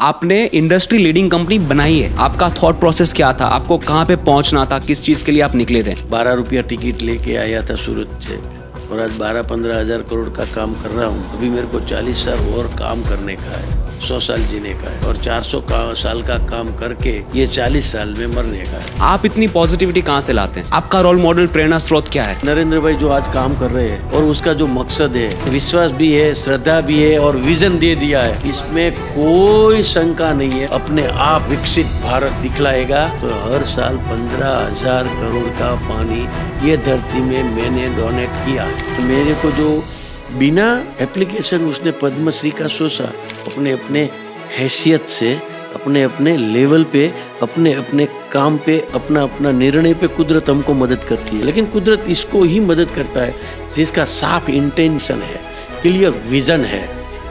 आपने industry leading company बनाई है आपका थॉट प्रोसेस क्या था आपको कहाँ पे पहुंचना था किस चीज के लिए आप निकले थे बारह रुपया टिकट लेके आया था सूरत से और आज बारह पंद्रह हजार करोड़ का काम कर रहा हूँ अभी मेरे को चालीस साल और काम करने का है सौ साल जीने का है और चार का साल का काम करके ये चालीस साल में मरने का है आप इतनी पॉजिटिविटी कहाँ से लाते हैं आपका रोल मॉडल प्रेरणा स्रोत क्या है नरेंद्र भाई जो आज काम कर रहे हैं और उसका जो मकसद है विश्वास भी है श्रद्धा भी है और विजन दे दिया है इसमें कोई शंका नहीं है अपने आप विकसित भारत दिखलाएगा तो हर साल पंद्रह हजार करोड़ का पानी ये धरती में मैंने डोनेट किया है मेरे को जो बिना एप्लीकेशन उसने पद्मश्री का सोचा अपने अपने हैसियत से अपने अपने लेवल पे अपने अपने काम पे अपना अपना निर्णय पे कुदरत हमको मदद करती है लेकिन कुदरत इसको ही मदद करता है जिसका साफ इंटेंशन है क्लियर विजन है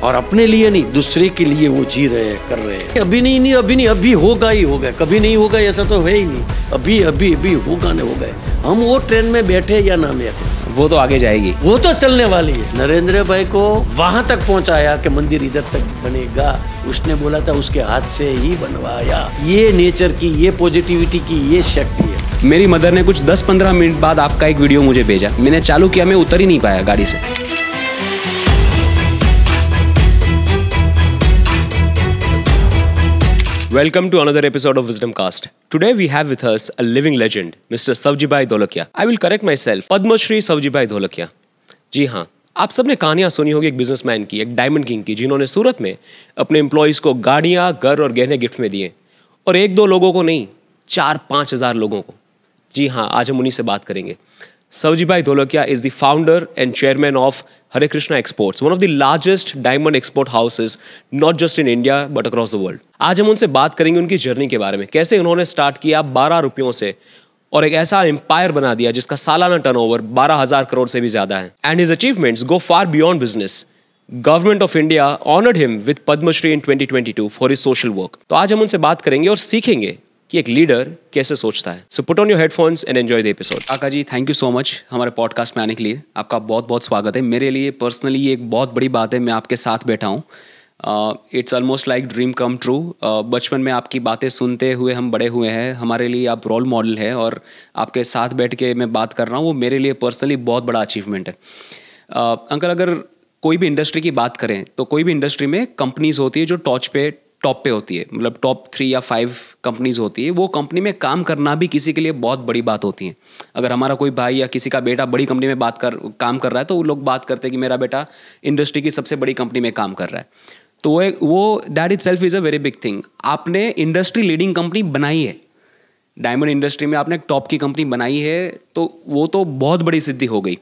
और अपने लिए नहीं दूसरे के लिए वो जी रहे हैं कर रहे हैं अभी नहीं नहीं अभी नहीं अभी होगा ही होगा कभी नहीं होगा ऐसा तो है ही नहीं अभी अभी अभी होगा ना होगा हम वो ट्रेन में बैठे या ना बैठे वो तो आगे जाएगी वो तो चलने वाली है नरेंद्र भाई को वहाँ तक पहुँचाया कि मंदिर इधर तक बनेगा उसने बोला था उसके हाथ से ही बनवाया ये नेचर की ये पॉजिटिविटी की ये शक्ति है मेरी मदर ने कुछ 10-15 मिनट बाद आपका एक वीडियो मुझे भेजा मैंने चालू किया मैं उतर ही नहीं पाया गाड़ी से Welcome to another episode of Wisdom Cast. Today we have with us a living legend, Mr. Savjibai Dholakia. I will correct myself, Padma Shri Savjibai Dholakia. जी हाँ आप सबने कहानियां सुनी होगी एक बिजनेसमैन की एक डायमंड किंग की जिन्होंने सूरत में अपने एम्प्लॉयज़ को गाड़ियां घर और गहने गिफ्ट में दिए और एक दो लोगों को नहीं चार पाँच हज़ार लोगों को जी हाँ आज हम उन्हीं से बात करेंगे Savjibai Dholakia is the founder and chairman of Hare Krishna Exports, one of the largest diamond export houses, not just in India but across the world. आज हम उनसे बात करेंगे उनकी जर्नी के बारे में कैसे उन्होंने स्टार्ट किया बारह रुपयों से और एक ऐसा एम्पायर बना दिया जिसका सालाना टर्न ओवर बारह हजार करोड़ से भी ज्यादा है and his achievements go far beyond business government of India honoured him with Padma Shri in 2022 for his social work तो आज हम उनसे बात करेंगे और सीखेंगे कि एक लीडर कैसे सोचता है so put on your headphones and enjoy the episode आका जी थैंक यू सो मच हमारे पॉडकास्ट में आने के लिए आपका बहुत बहुत स्वागत है मेरे लिए पर्सनली ये एक बहुत बड़ी बात है मैं आपके साथ बैठा हूँ it's almost like dream come true बचपन में आपकी बातें सुनते हुए हम बड़े हुए हैं हमारे लिए आप रोल मॉडल है और आपके साथ बैठ के मैं बात कर रहा हूँ वो मेरे लिए पर्सनली बहुत बड़ा अचीवमेंट है uh, अंकल अगर कोई भी इंडस्ट्री की बात करें तो कोई भी इंडस्ट्री में कंपनीज होती है जो टॉच पे टॉप पे होती है मतलब टॉप थ्री या फाइव कंपनीज होती है वो कंपनी में काम करना भी किसी के लिए बहुत बड़ी बात होती है अगर हमारा कोई भाई या किसी का बेटा बड़ी कंपनी में बात कर काम कर रहा है तो वो लोग बात करते हैं कि मेरा बेटा इंडस्ट्री की सबसे बड़ी कंपनी में काम कर रहा है तो वो वो that itself is a very big thing आपने इंडस्ट्री लीडिंग कंपनी बनाई है डायमंड इंडस्ट्री में आपने एक टॉप की कंपनी बनाई है तो वो तो बहुत बड़ी सिद्धि हो गई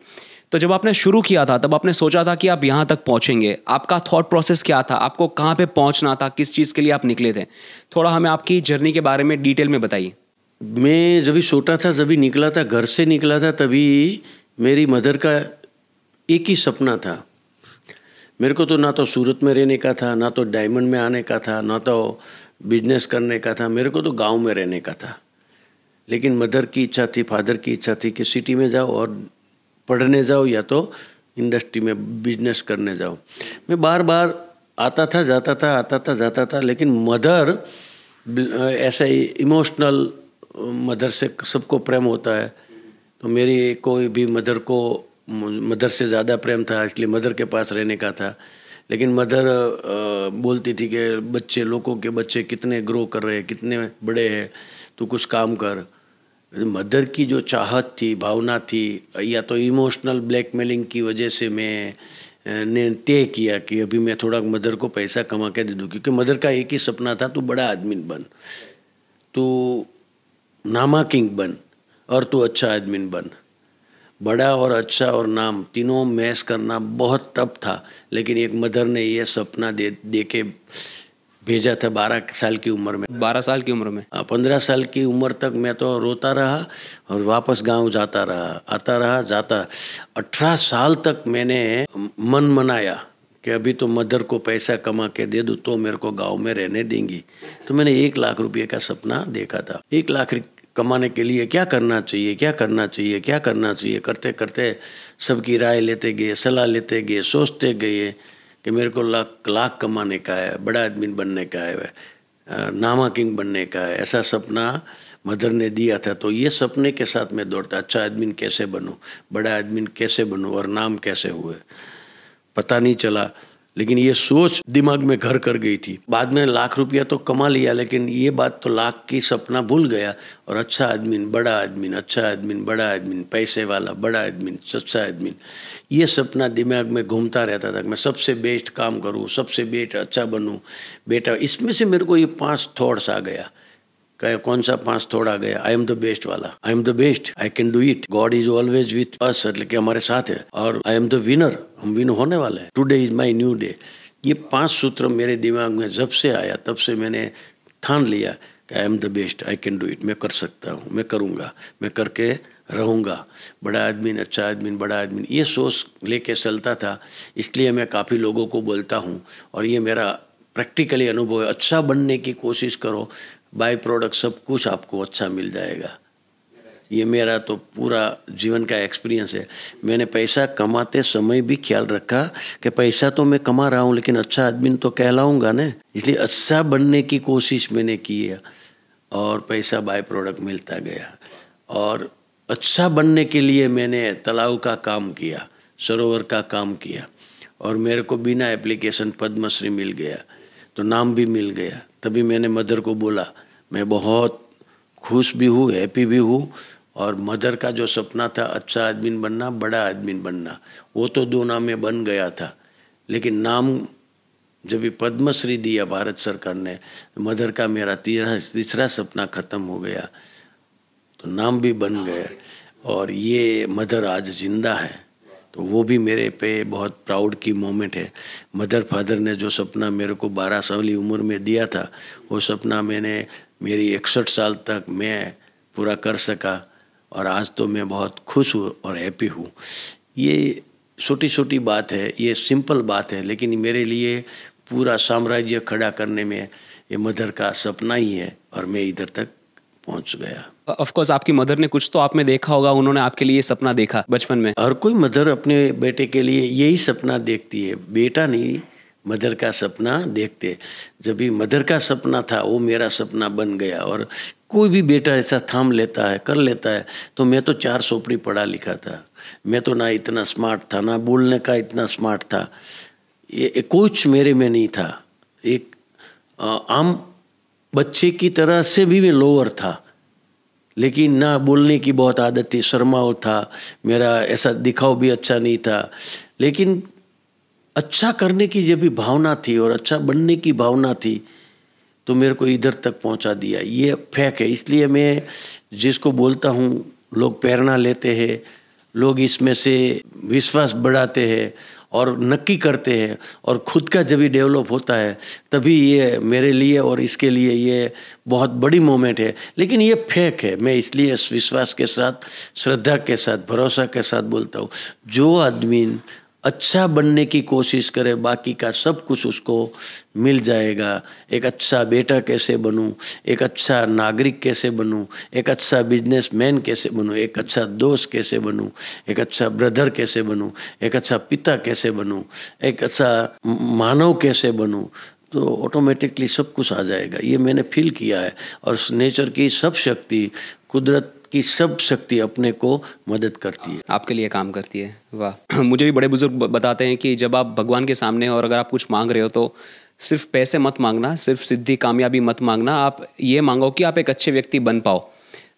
तो जब आपने शुरू किया था तब आपने सोचा था कि आप यहाँ तक पहुँचेंगे आपका थॉट प्रोसेस क्या था आपको कहाँ पे पहुँचना था किस चीज़ के लिए आप निकले थे थोड़ा हमें आपकी जर्नी के बारे में डिटेल में बताइए मैं जब भी छोटा था जब भी निकला था घर से निकला था तभी मेरी मदर का एक ही सपना था मेरे को तो ना तो सूरत में रहने का था ना तो डायमंड में आने का था ना तो बिजनेस करने का था मेरे को तो गांव में रहने का था लेकिन मदर की इच्छा थी फादर की इच्छा थी कि सिटी में जाओ और पढ़ने जाओ या तो इंडस्ट्री में बिजनेस करने जाओ मैं बार बार आता था जाता था आता था जाता था लेकिन मदर ऐसा इमोशनल मदर से सबको प्रेम होता है तो मेरी कोई भी मदर को मदर से ज़्यादा प्रेम था इसलिए मदर के पास रहने का था लेकिन मदर बोलती थी कि बच्चे लोगों के बच्चे कितने ग्रो कर रहे हैं कितने बड़े हैं तू कुछ काम कर मदर की जो चाहत थी भावना थी या तो इमोशनल ब्लैकमेलिंग की वजह से मैं ने तय किया कि अभी मैं थोड़ा मदर को पैसा कमा के दे दूँ क्योंकि मदर का एक ही सपना था तू बड़ा आदमी बन तू नामा किंग बन और तू अच्छा आदमी बन बड़ा और अच्छा और नाम तीनों मैस करना बहुत टफ था लेकिन एक मदर ने यह सपना दे दे के भेजा था बारह साल की उम्र में बारह साल की उम्र में हाँ, पंद्रह साल की उम्र तक मैं तो रोता रहा और वापस गांव जाता रहा आता रहा जाता अठारह साल तक मैंने मन मनाया कि अभी तो मदर को पैसा कमा के दे दूँ तो मेरे को गांव में रहने देंगी तो मैंने एक लाख रुपये का सपना देखा था एक लाख कमाने के लिए क्या करना चाहिए क्या करना चाहिए क्या करना चाहिए करते करते सबकी राय लेते गए सलाह लेते गए सोचते गए कि मेरे को लाख लाख कमाने का है बड़ा आदमी बनने का है नामा किंग बनने का है ऐसा सपना मदर ने दिया था तो ये सपने के साथ मैं दौड़ता अच्छा आदमी कैसे बनूँ बड़ा आदमी कैसे बनूँ और नाम कैसे हुए पता नहीं चला लेकिन ये सोच दिमाग में घर कर गई थी बाद में लाख रुपया तो कमा लिया लेकिन ये बात तो लाख की सपना भूल गया और अच्छा आदमी बड़ा आदमी अच्छा आदमी बड़ा आदमी पैसे वाला बड़ा आदमी सच्चा आदमी ये सपना दिमाग में घूमता रहता था मैं सबसे बेस्ट काम करूँ सबसे बेस्ट अच्छा बनूँ बेटा इसमें से मेरे को ये पाँच थॉट्स आ गया कहे कौन सा पांच थोड़ा गया आई एम द बेस्ट वाला I am the best I can do it god is always with us कि हमारे साथ है और आई एम द विनर हम विन होने वाले हैं today is my new day ये पांच सूत्र मेरे दिमाग में जब से आया तब से मैंने ठान लिया कि I am the best I can do it मैं कर सकता हूँ मैं करूँगा मैं करके रहूँगा बड़ा आदमी अच्छा आदमी बड़ा आदमी ये सोच लेके चलता था इसलिए मैं काफ़ी लोगों को बोलता हूँ और ये मेरा प्रैक्टिकली अनुभव है अच्छा बनने की कोशिश करो बाय प्रोडक्ट सब कुछ आपको अच्छा मिल जाएगा ये मेरा तो पूरा जीवन का एक्सपीरियंस है मैंने पैसा कमाते समय भी ख्याल रखा कि पैसा तो मैं कमा रहा हूँ लेकिन अच्छा आदमी तो कहलाऊंगा ना इसलिए अच्छा बनने की कोशिश मैंने की है और पैसा बाय प्रोडक्ट मिलता गया और अच्छा बनने के लिए मैंने तालाब का काम किया सरोवर का काम किया और मेरे को बिना एप्लीकेशन पद्मश्री मिल गया तो नाम भी मिल गया तभी मैंने मदर को बोला मैं बहुत खुश भी हूँ हैप्पी भी हूँ और मदर का जो सपना था अच्छा आदमी बनना बड़ा आदमी बनना वो तो नाम में बन गया था लेकिन नाम जब भी पद्मश्री दिया भारत सरकार ने मदर का मेरा तीसरा तीसरा सपना ख़त्म हो गया तो नाम भी बन गया और ये मदर आज जिंदा है तो वो भी मेरे पे बहुत प्राउड की मोमेंट है मदर फादर ने जो सपना मेरे को बारह साल की उम्र में दिया था वो सपना मैंने मेरी इकसठ साल तक मैं पूरा कर सका और आज तो मैं बहुत खुश हूँ और हैप्पी हूँ ये छोटी छोटी बात है ये सिंपल बात है लेकिन मेरे लिए पूरा साम्राज्य खड़ा करने में ये मदर का सपना ही है और मैं इधर तक पहुंच गया ऑफ कोर्स आपकी मदर ने कुछ तो आप में देखा होगा उन्होंने आपके लिए सपना देखा बचपन में हर कोई मदर अपने बेटे के लिए यही सपना देखती है बेटा नहीं मदर का सपना देखते जब भी मदर का सपना था वो मेरा सपना बन गया और कोई भी बेटा ऐसा थाम लेता है कर लेता है तो मैं तो चार सोपड़ी पढ़ा लिखा था मैं तो ना इतना स्मार्ट था ना बोलने का इतना स्मार्ट था ये कुछ मेरे में नहीं था एक आम बच्चे की तरह से भी मैं लोअर था लेकिन ना बोलने की बहुत आदत थी शर्माओ था मेरा ऐसा दिखाव भी अच्छा नहीं था लेकिन अच्छा करने की जब भी भावना थी और अच्छा बनने की भावना थी तो मेरे को इधर तक पहुंचा दिया ये फेंक है इसलिए मैं जिसको बोलता हूँ लोग प्रेरणा लेते हैं लोग इसमें से विश्वास बढ़ाते हैं और नक्की करते हैं और खुद का जब भी डेवलप होता है तभी ये मेरे लिए और इसके लिए ये बहुत बड़ी मोमेंट है लेकिन ये फेक है मैं इसलिए इस विश्वास के साथ श्रद्धा के साथ भरोसा के साथ बोलता हूँ जो आदमी अच्छा बनने की कोशिश करे बाकी का सब कुछ उसको मिल जाएगा एक अच्छा बेटा कैसे बनूं एक अच्छा नागरिक कैसे बनूं एक अच्छा बिजनेसमैन कैसे बनूं एक अच्छा दोस्त कैसे बनूं एक अच्छा ब्रदर कैसे बनूं एक अच्छा पिता कैसे बनूं एक अच्छा मानव कैसे बनूं तो ऑटोमेटिकली सब कुछ आ जाएगा ये मैंने फील किया है और नेचर की सब शक्ति कुदरत की सब शक्ति अपने को मदद करती है आपके लिए काम करती है वाह मुझे भी बड़े बुजुर्ग बताते हैं कि जब आप भगवान के सामने हो और अगर आप कुछ मांग रहे हो तो सिर्फ पैसे मत मांगना सिर्फ सिद्धि कामयाबी मत मांगना आप ये मांगो कि आप एक अच्छे व्यक्ति बन पाओ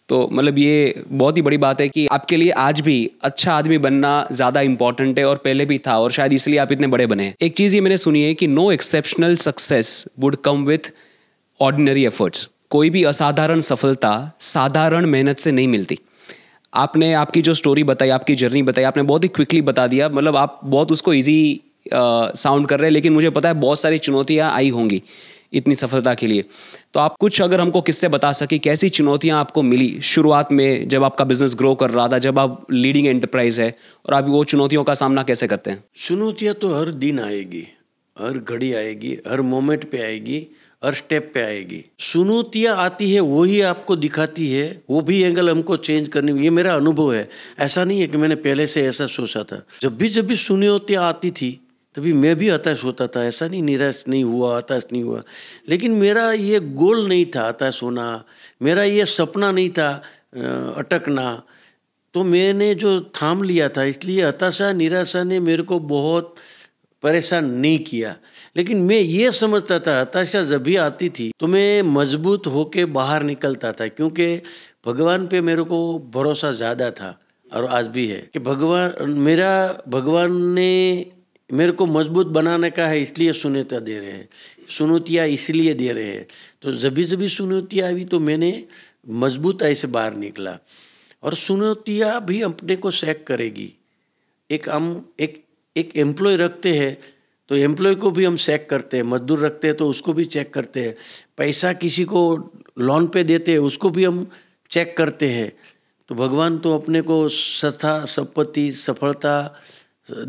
तो मतलब ये बहुत ही बड़ी बात है कि आपके लिए आज भी अच्छा आदमी बनना ज़्यादा इंपॉर्टेंट है और पहले भी था और शायद इसलिए आप इतने बड़े बने एक चीज़ ये मैंने सुनी है कि no exceptional success would come with ordinary efforts कोई भी असाधारण सफलता साधारण मेहनत से नहीं मिलती आपने आपकी जो स्टोरी बताई आपकी जर्नी बताई आपने बहुत ही क्विकली बता दिया मतलब आप बहुत उसको ईजी साउंड कर रहे हैं लेकिन मुझे पता है बहुत सारी चुनौतियाँ आई होंगी इतनी सफलता के लिए तो आप कुछ अगर हमको किससे बता सके कैसी चुनौतियाँ आपको मिली शुरुआत में जब आपका बिजनेस ग्रो कर रहा था जब आप लीडिंग एंटरप्राइज है और आप वो चुनौतियों का सामना कैसे करते हैं चुनौतियाँ तो हर दिन आएगी हर घड़ी आएगी हर मोमेंट पे आएगी हर स्टेप पे आएगी सुनौतियाँ आती है वो ही आपको दिखाती है वो भी एंगल हमको चेंज करनी ये मेरा अनुभव है ऐसा नहीं है कि मैंने पहले से ऐसा सोचा था जब भी जब भी सुनौतियाँ आती थी तभी मैं भी हताश होता था ऐसा नहीं निराश नहीं हुआ हताश नहीं हुआ लेकिन मेरा ये गोल नहीं था हताश होना मेरा ये सपना नहीं था अटकना तो मैंने जो थाम लिया था इसलिए हताशा निराशा ने मेरे को बहुत परेशान नहीं किया लेकिन मैं ये समझता था हताशा जब भी आती थी तो मैं मजबूत होके बाहर निकलता था क्योंकि भगवान पे मेरे को भरोसा ज़्यादा था और आज भी है कि भगवान मेरा भगवान ने मेरे को मजबूत बनाने का है इसलिए सुनता दे रहे हैं सुनौतियाँ इसलिए दे रहे हैं तो जभी जभी सुनौतियाँ आई तो मैंने मजबूत ऐसे बाहर निकला और सुनौतियाँ भी अपने को सेक करेगी एक हम एक एक एम्प्लॉय रखते हैं तो एम्प्लॉय को भी हम चेक करते हैं मजदूर रखते हैं तो उसको भी चेक करते हैं पैसा किसी को लोन पे देते हैं उसको भी हम चेक करते हैं तो भगवान तो अपने को सथा संपत्ति सफलता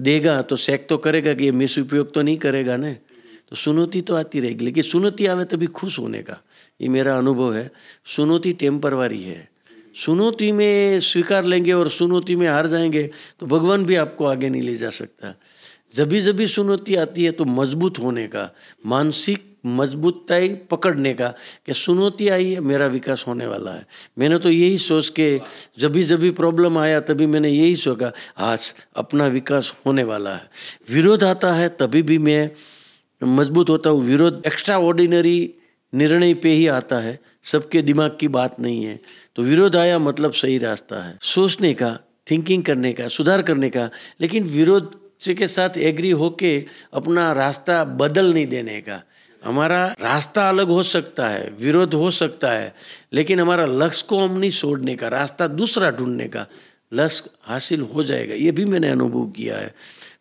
देगा तो चेक तो करेगा कि ये मिस उपयोग तो नहीं करेगा ना तो सुनौती तो आती रहेगी लेकिन सुनौती आवे तभी खुश होने का ये मेरा अनुभव है सुनौती टेम्परवारी है सुनौती में स्वीकार लेंगे और सुनौती में हार जाएंगे तो भगवान भी आपको आगे नहीं ले जा सकता जभी जभी चुनौती आती है तो मजबूत होने का मानसिक मजबूतताई पकड़ने का कि चुनौती आई है मेरा विकास होने वाला है मैंने तो यही सोच के जभी जभी प्रॉब्लम आया तभी मैंने यही सोचा आज अपना विकास होने वाला है विरोध आता है तभी भी मैं मजबूत होता हूँ विरोध एक्स्ट्रा ऑर्डिनरी निर्णय पे ही आता है सबके दिमाग की बात नहीं है तो विरोध आया मतलब सही रास्ता है सोचने का थिंकिंग करने का सुधार करने का लेकिन विरोध उसी के साथ एग्री होके अपना रास्ता बदल नहीं देने का हमारा रास्ता अलग हो सकता है विरोध हो सकता है लेकिन हमारा लक्ष्य को हम नहीं छोड़ने का रास्ता दूसरा ढूंढने का लक्ष्य हासिल हो जाएगा ये भी मैंने अनुभव किया है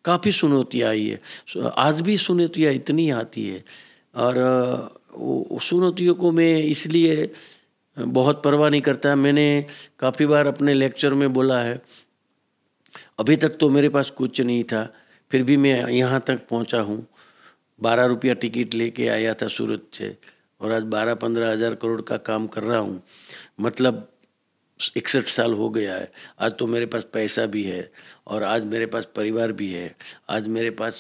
काफ़ी चुनौतियाँ आई है आज भी चुनौतियाँ इतनी आती है और चुनौतियों को मैं इसलिए बहुत परवाह नहीं करता मैंने काफ़ी बार अपने लेक्चर में बोला है अभी तक तो मेरे पास कुछ नहीं था फिर भी मैं यहाँ तक पहुँचा हूँ बारह रुपया टिकट लेके आया था सूरत से और आज बारह पंद्रह हज़ार करोड़ का काम कर रहा हूँ मतलब इकसठ साल हो गया है आज तो मेरे पास पैसा भी है और आज मेरे पास परिवार भी है आज मेरे पास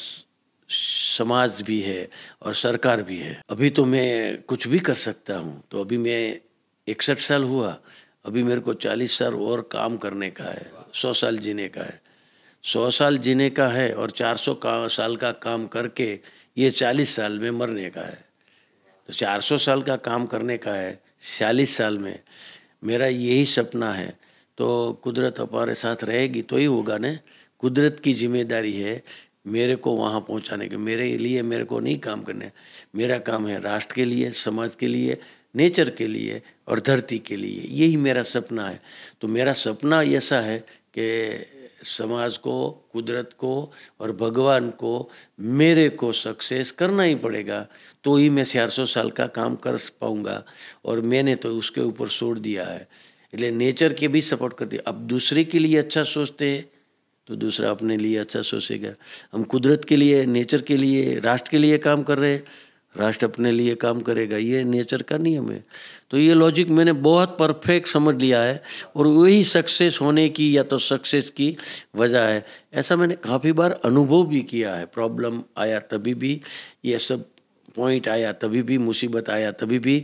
समाज भी है और सरकार भी है अभी तो मैं कुछ भी कर सकता हूँ तो अभी मैं इकसठ साल हुआ अभी मेरे को चालीस साल और काम करने का है सौ साल जीने का है सौ साल जीने का है और चार सौ का, साल का काम करके ये चालीस साल में मरने का है तो चार सौ साल का काम करने का है चालीस साल में मेरा यही सपना है तो कुदरत हमारे साथ रहेगी तो ही होगा ना कुदरत की जिम्मेदारी है मेरे को वहाँ पहुँचाने के मेरे लिए मेरे को नहीं काम करने मेरा काम है राष्ट्र के लिए समाज के लिए नेचर के लिए और धरती के लिए यही मेरा सपना है तो मेरा सपना ऐसा है कि समाज को कुदरत को और भगवान को मेरे को सक्सेस करना ही पड़ेगा तो ही मैं चार सौ साल का काम कर पाऊँगा और मैंने तो उसके ऊपर छोड़ दिया है इसलिए नेचर के भी सपोर्ट करते अब दूसरे के लिए अच्छा सोचते तो दूसरा अपने लिए अच्छा सोचेगा हम कुदरत के लिए नेचर के लिए राष्ट्र के लिए काम कर रहे हैं राष्ट्र अपने लिए काम करेगा ये नेचर का नियम है तो ये लॉजिक मैंने बहुत परफेक्ट समझ लिया है और वही सक्सेस होने की या तो सक्सेस की वजह है ऐसा मैंने काफ़ी बार अनुभव भी किया है प्रॉब्लम आया तभी भी ये सब पॉइंट आया तभी भी मुसीबत आया तभी भी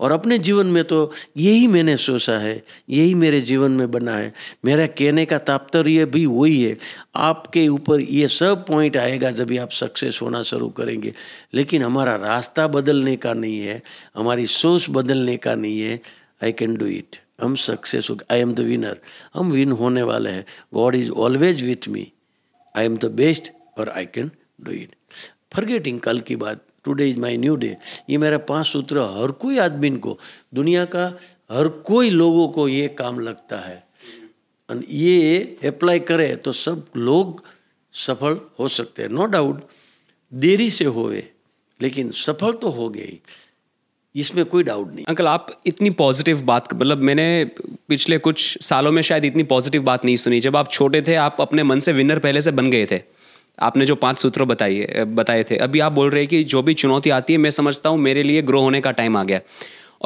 और अपने जीवन में तो यही मैंने सोचा है यही मेरे जीवन में बना है मेरा कहने का तात्पर्य भी वही है आपके ऊपर ये सब पॉइंट आएगा जब भी आप सक्सेस होना शुरू करेंगे लेकिन हमारा रास्ता बदलने का नहीं है हमारी सोच बदलने का नहीं है आई कैन डू इट हम सक्सेस हो आई एम द विनर हम विन होने वाले हैं god is always with me I am the best और I can do it forgetting कल की बात today is my new day ये मेरा पांच सूत्र हर कोई आदमी को दुनिया का हर कोई लोगों को ये काम लगता है ये अप्लाई करे तो सब लोग सफल हो सकते हैं नो डाउट देरी से होए लेकिन सफल तो हो गई इसमें कोई डाउट नहीं अंकल आप इतनी पॉजिटिव बात मतलब मैंने पिछले कुछ सालों में शायद इतनी पॉजिटिव बात नहीं सुनी जब आप छोटे थे आप अपने मन से विनर पहले से बन गए थे आपने जो पांच सूत्र बताइए बताए थे अभी आप बोल रहे हैं कि जो भी चुनौती आती है मैं समझता हूँ मेरे लिए ग्रो होने का टाइम आ गया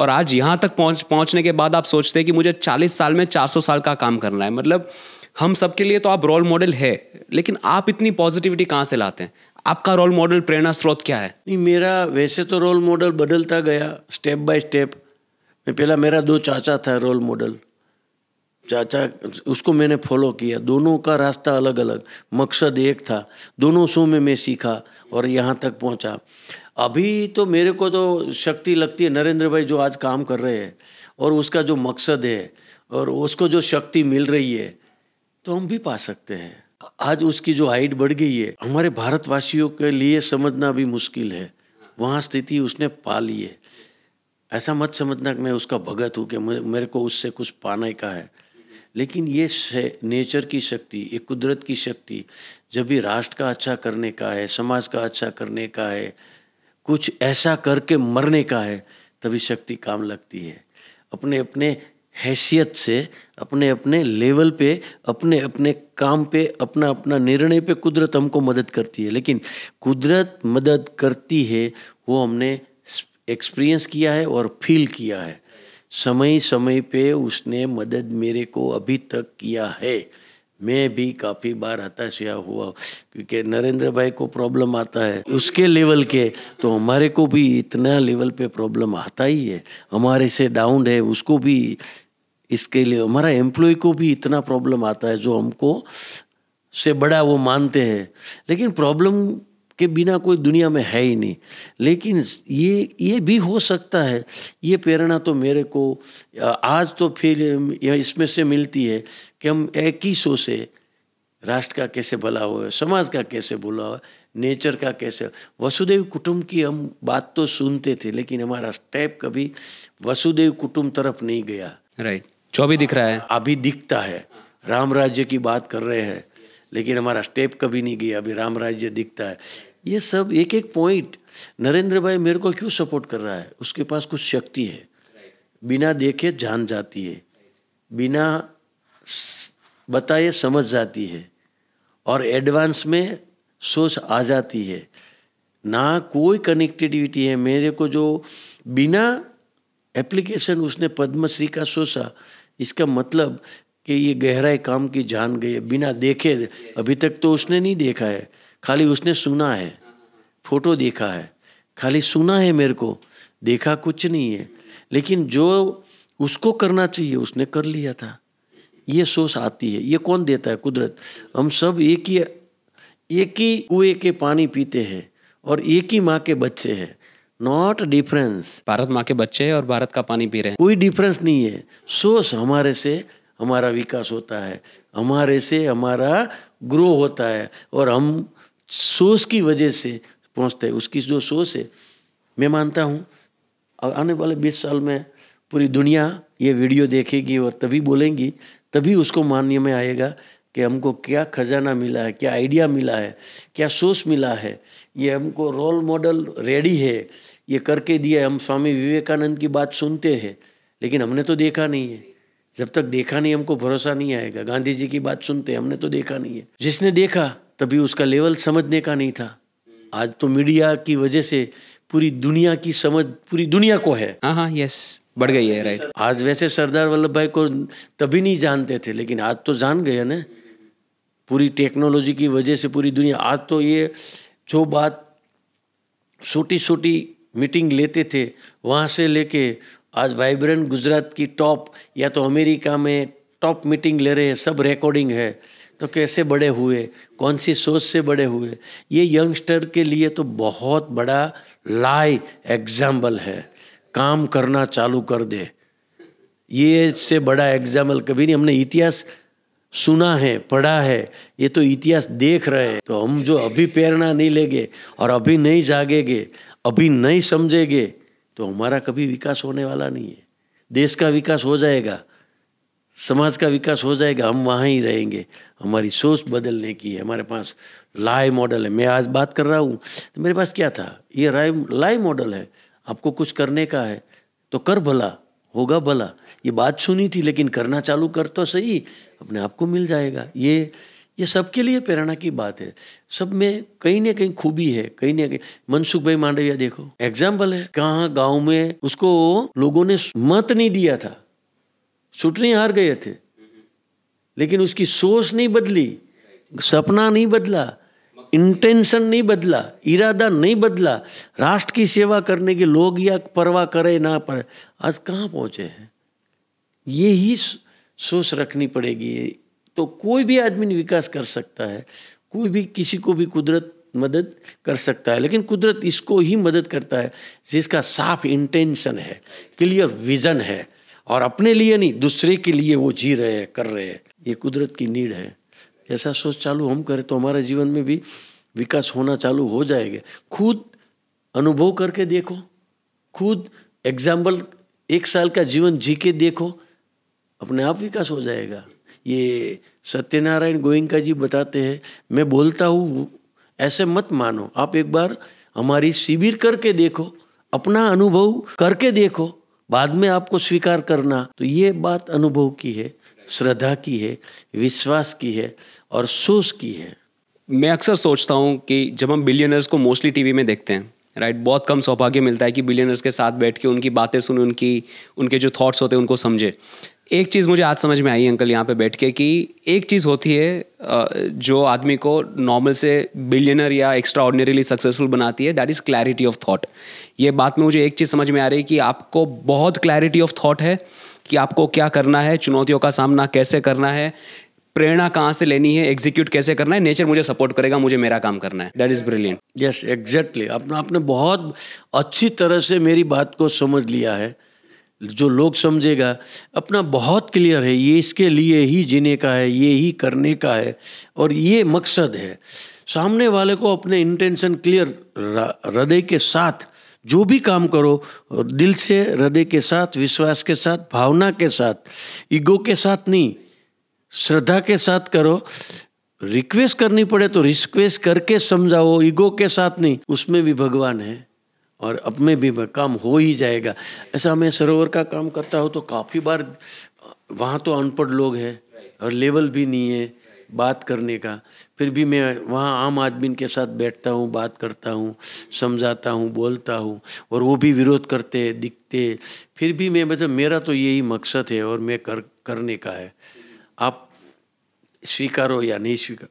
और आज यहाँ तक पहुँच पहुँचने के बाद आप सोचते हैं कि मुझे चालीस साल में चार सौ साल का काम करना है मतलब हम सबके लिए तो आप रोल मॉडल है लेकिन आप इतनी पॉजिटिविटी कहाँ से लाते हैं आपका रोल मॉडल प्रेरणा स्रोत क्या है नहीं मेरा वैसे तो रोल मॉडल बदलता गया स्टेप बाय स्टेप मैं पहला मेरा दो चाचा था रोल मॉडल चाचा उसको मैंने फॉलो किया दोनों का रास्ता अलग अलग मकसद एक था दोनों शो में मैं सीखा और यहाँ तक पहुँचा अभी तो मेरे को तो शक्ति लगती है नरेंद्र भाई जो आज काम कर रहे हैं और उसका जो मकसद है और उसको जो शक्ति मिल रही है तो हम भी पा सकते हैं आज उसकी जो हाइट बढ़ गई है हमारे भारतवासियों के लिए समझना भी मुश्किल है वहाँ स्थिति उसने पा ली है ऐसा मत समझना कि मैं उसका भगत हूँ कि मेरे को उससे कुछ पाने का है लेकिन ये नेचर की शक्ति ये कुदरत की शक्ति जब भी राष्ट्र का अच्छा करने का है समाज का अच्छा करने का है कुछ ऐसा करके मरने का है तभी शक्ति काम लगती है अपने अपने हैसियत से अपने अपने लेवल पे अपने अपने काम पे अपना अपना निर्णय पे कुदरत हमको मदद करती है लेकिन कुदरत मदद करती है वो हमने एक्सपीरियंस किया है और फील किया है समय समय पे उसने मदद मेरे को अभी तक किया है मैं भी काफ़ी बार हताशया हुआ क्योंकि नरेंद्र भाई को प्रॉब्लम आता है उसके लेवल के तो हमारे को भी इतना लेवल पे प्रॉब्लम आता ही है हमारे से डाउन है उसको भी इसके लिए हमारा एम्प्लॉय को भी इतना प्रॉब्लम आता है जो हमको से बड़ा वो मानते हैं लेकिन प्रॉब्लम के बिना कोई दुनिया में है ही नहीं लेकिन ये ये भी हो सकता है ये प्रेरणा तो मेरे को आज तो फिर इसमें से मिलती है कि हम एक ही सो से राष्ट्र का कैसे भला हो समाज का कैसे भला हो नेचर का कैसे वसुदेव कुटुंब की हम बात तो सुनते थे लेकिन हमारा स्टेप कभी वसुदेव कुटुंब तरफ नहीं गया राइट right. जो भी दिख रहा है अभी दिखता है राम राज्य की बात कर रहे हैं लेकिन हमारा स्टेप कभी नहीं गया अभी राम राज्य दिखता है ये सब एक एक पॉइंट नरेंद्र भाई मेरे को क्यों सपोर्ट कर रहा है उसके पास कुछ शक्ति है बिना देखे जान जाती है बिना बताए समझ जाती है और एडवांस में सोच आ जाती है ना कोई कनेक्टिविटी है मेरे को जो बिना एप्लीकेशन उसने पद्मश्री का सोचा इसका मतलब कि ये गहराई काम की जान गई बिना देखे अभी तक तो उसने नहीं देखा है खाली उसने सुना है फोटो देखा है खाली सुना है मेरे को देखा कुछ नहीं है लेकिन जो उसको करना चाहिए उसने कर लिया था ये सोच आती है ये कौन देता है कुदरत हम सब एक ही एक ही कुएं के पानी पीते हैं और एक ही माँ के बच्चे हैं नॉट डिफरेंस भारत माँ के बच्चे और भारत का पानी पी रहे हैं कोई डिफरेंस नहीं है सोच हमारे से हमारा विकास होता है हमारे से हमारा ग्रो होता है और हम सोच की वजह से पहुंचते हैं उसकी जो सोच है मैं मानता हूँ आने वाले बीस साल में पूरी दुनिया ये वीडियो देखेगी और तभी बोलेंगी तभी उसको मानने में आएगा कि हमको क्या खजाना मिला है क्या आइडिया मिला है क्या सोच मिला है ये हमको रोल मॉडल रेडी है ये करके दिया है हम स्वामी विवेकानंद की बात सुनते हैं लेकिन हमने तो देखा नहीं है जब तक देखा नहीं हमको भरोसा नहीं आएगा गांधी जी की बात सुनते हमने तो देखा नहीं है जिसने देखा तभी उसका लेवल समझने का नहीं था आज तो मीडिया की वजह से पूरी दुनिया की समझ पूरी दुनिया को है हाँ हाँ यस बढ़ गई है राइट आज वैसे सरदार वल्लभ भाई को तभी नहीं जानते थे लेकिन आज तो जान गए ना पूरी टेक्नोलॉजी की वजह से पूरी दुनिया आज तो ये जो बात छोटी छोटी मीटिंग लेते थे वहाँ से लेके आज वाइब्रेंट गुजरात की टॉप या तो अमेरिका में टॉप मीटिंग ले रहे हैं सब रिकॉर्डिंग है तो कैसे बड़े हुए कौन सी सोच से बड़े हुए ये यंगस्टर के लिए तो बहुत बड़ा लाई एग्जाम्पल है काम करना चालू कर दे ये से बड़ा एग्जाम्पल कभी नहीं हमने इतिहास सुना है पढ़ा है ये तो इतिहास देख रहे हैं तो हम जो अभी प्रेरणा नहीं लेंगे और अभी नहीं जागेंगे अभी नहीं समझेंगे तो हमारा कभी विकास होने वाला नहीं है देश का विकास हो जाएगा समाज का विकास हो जाएगा हम वहाँ ही रहेंगे हमारी सोच बदलने की है हमारे पास लाइव मॉडल है मैं आज बात कर रहा हूँ तो मेरे पास क्या था ये लाइव लाइव मॉडल है आपको कुछ करने का है तो कर भला होगा भला ये बात सुनी थी लेकिन करना चालू कर तो सही अपने आप को मिल जाएगा ये ये सबके लिए प्रेरणा की बात है सब में कहीं ना कहीं खूबी है कहीं ना कहीं मनसुख भाई मांडविया देखो एग्जाम्पल है कहाँ गांव में उसको लोगों ने मत नहीं दिया था सुटने हार गए थे लेकिन उसकी सोच नहीं बदली सपना नहीं बदला इंटेंशन नहीं बदला इरादा नहीं बदला राष्ट्र की सेवा करने के लोग या परवाह करे ना पर आज कहाँ पहुंचे हैं ये ही सोच रखनी पड़ेगी तो कोई भी आदमी विकास कर सकता है कोई भी किसी को भी कुदरत मदद कर सकता है लेकिन कुदरत इसको ही मदद करता है जिसका साफ इंटेंशन है क्लियर विजन है और अपने लिए नहीं दूसरे के लिए वो जी रहे हैं कर रहे हैं ये कुदरत की नीड है ऐसा सोच चालू हम करें तो हमारे जीवन में भी विकास होना चालू हो जाएगा खुद अनुभव करके देखो खुद एग्जाम्पल एक साल का जीवन जी के देखो अपने आप विकास हो जाएगा ये सत्यनारायण गोयंका जी बताते हैं मैं बोलता हूँ ऐसे मत मानो आप एक बार हमारी शिविर करके देखो अपना अनुभव करके देखो बाद में आपको स्वीकार करना तो ये बात अनुभव की है श्रद्धा की है विश्वास की है और सोच की है मैं अक्सर सोचता हूँ कि जब हम बिलियनर्स को मोस्टली टीवी में देखते हैं राइट बहुत कम सौभाग्य मिलता है कि बिलियनर्स के साथ बैठ के उनकी बातें सुने उनकी उनके जो थॉट्स होते हैं उनको समझे एक चीज़ मुझे आज समझ में आई अंकल यहाँ पे बैठ के कि एक चीज़ होती है जो आदमी को नॉर्मल से बिलियनर या एक्स्ट्रा ऑर्डिनरीली सक्सेसफुल बनाती है that is clarity of thought ये बात में मुझे एक चीज़ समझ में आ रही है कि आपको बहुत क्लैरिटी ऑफ थॉट है कि आपको क्या करना है चुनौतियों का सामना कैसे करना है प्रेरणा कहाँ से लेनी है एग्जीक्यूट कैसे करना है नेचर मुझे सपोर्ट करेगा मुझे मेरा काम करना है that is brilliant yes exactly आपने आपने बहुत अच्छी तरह से मेरी बात को समझ लिया है जो लोग समझेगा अपना बहुत क्लियर है ये इसके लिए ही जीने का है ये ही करने का है और ये मकसद है सामने वाले को अपने इंटेंशन क्लियर हृदय के साथ जो भी काम करो दिल से हृदय के साथ विश्वास के साथ भावना के साथ ईगो के साथ नहीं श्रद्धा के साथ करो रिक्वेस्ट करनी पड़े तो रिक्वेस्ट करके समझाओ ईगो के साथ नहीं उसमें भी भगवान है और अब में भी काम हो ही जाएगा ऐसा मैं सरोवर का काम करता हूँ तो काफ़ी बार वहाँ तो अनपढ़ लोग हैं और लेवल भी नहीं है बात करने का फिर भी मैं वहाँ आम आदमी के साथ बैठता हूँ बात करता हूँ समझाता हूँ बोलता हूँ और वो भी विरोध करते दिखते फिर भी मैं मतलब मेरा तो यही मकसद है और मैं कर करने का है आप स्वीकारो या नहीं स्वीकार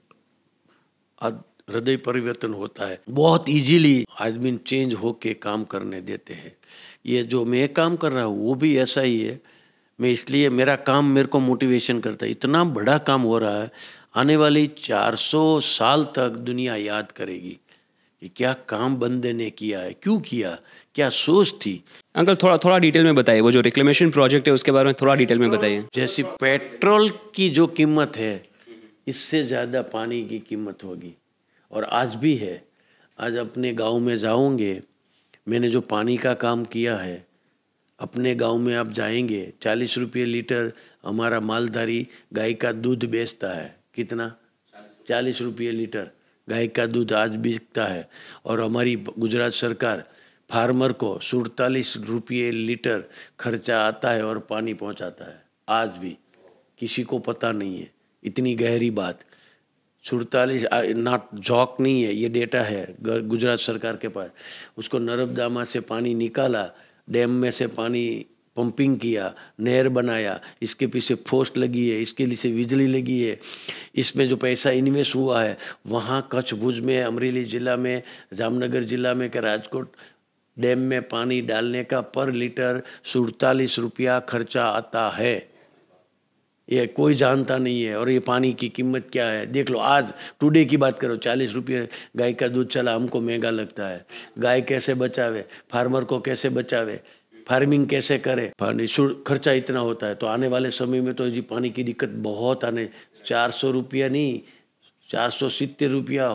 हृदय परिवर्तन होता है बहुत इजीली आदमी चेंज हो के काम करने देते हैं ये जो मैं काम कर रहा हूँ वो भी ऐसा ही है मैं इसलिए मेरा काम मेरे को मोटिवेशन करता है इतना बड़ा काम हो रहा है आने वाली 400 साल तक दुनिया याद करेगी कि क्या काम बंदे ने किया है क्यों किया क्या सोच थी अंकल थोड़ा थोड़ा डिटेल में बताइए वो जो रिक्लेमेशन प्रोजेक्ट है उसके बारे में थोड़ा डिटेल में बताइए जैसे पेट्रोल की जो कीमत है इससे ज़्यादा पानी की कीमत होगी और आज भी है आज अपने गांव में जाओगे मैंने जो पानी का काम किया है अपने गांव में आप जाएंगे चालीस रुपये लीटर हमारा मालधारी गाय का दूध बेचता है कितना चालीस रुपये लीटर गाय का दूध आज बिकता है और हमारी गुजरात सरकार फार्मर को सड़तालीस रुपये लीटर खर्चा आता है और पानी पहुंचाता है आज भी किसी को पता नहीं है इतनी गहरी बात सुड़तालीस नॉट जॉक नहीं है ये डेटा है गुजरात सरकार के पास उसको नर्मदामा से पानी निकाला डैम में से पानी पंपिंग किया नहर बनाया इसके पीछे फोस्ट लगी है इसके लिए बिजली लगी है इसमें जो पैसा इन्वेस्ट हुआ है वहाँ कच्छ भुज में अमरेली ज़िला में जामनगर ज़िला में के राजकोट डैम में पानी डालने का पर लीटर सुड़तालीस रुपया खर्चा आता है ये कोई जानता नहीं है और ये पानी की कीमत क्या है देख लो आज टुडे की बात करो चालीस रुपये गाय का दूध चला हमको महंगा लगता है गाय कैसे बचावे फार्मर को कैसे बचावे फार्मिंग कैसे करे पानी खर्चा इतना होता है तो आने वाले समय में तो जी पानी की दिक्कत बहुत आने चार सौ रुपया नहीं चार सौ सितर रुपया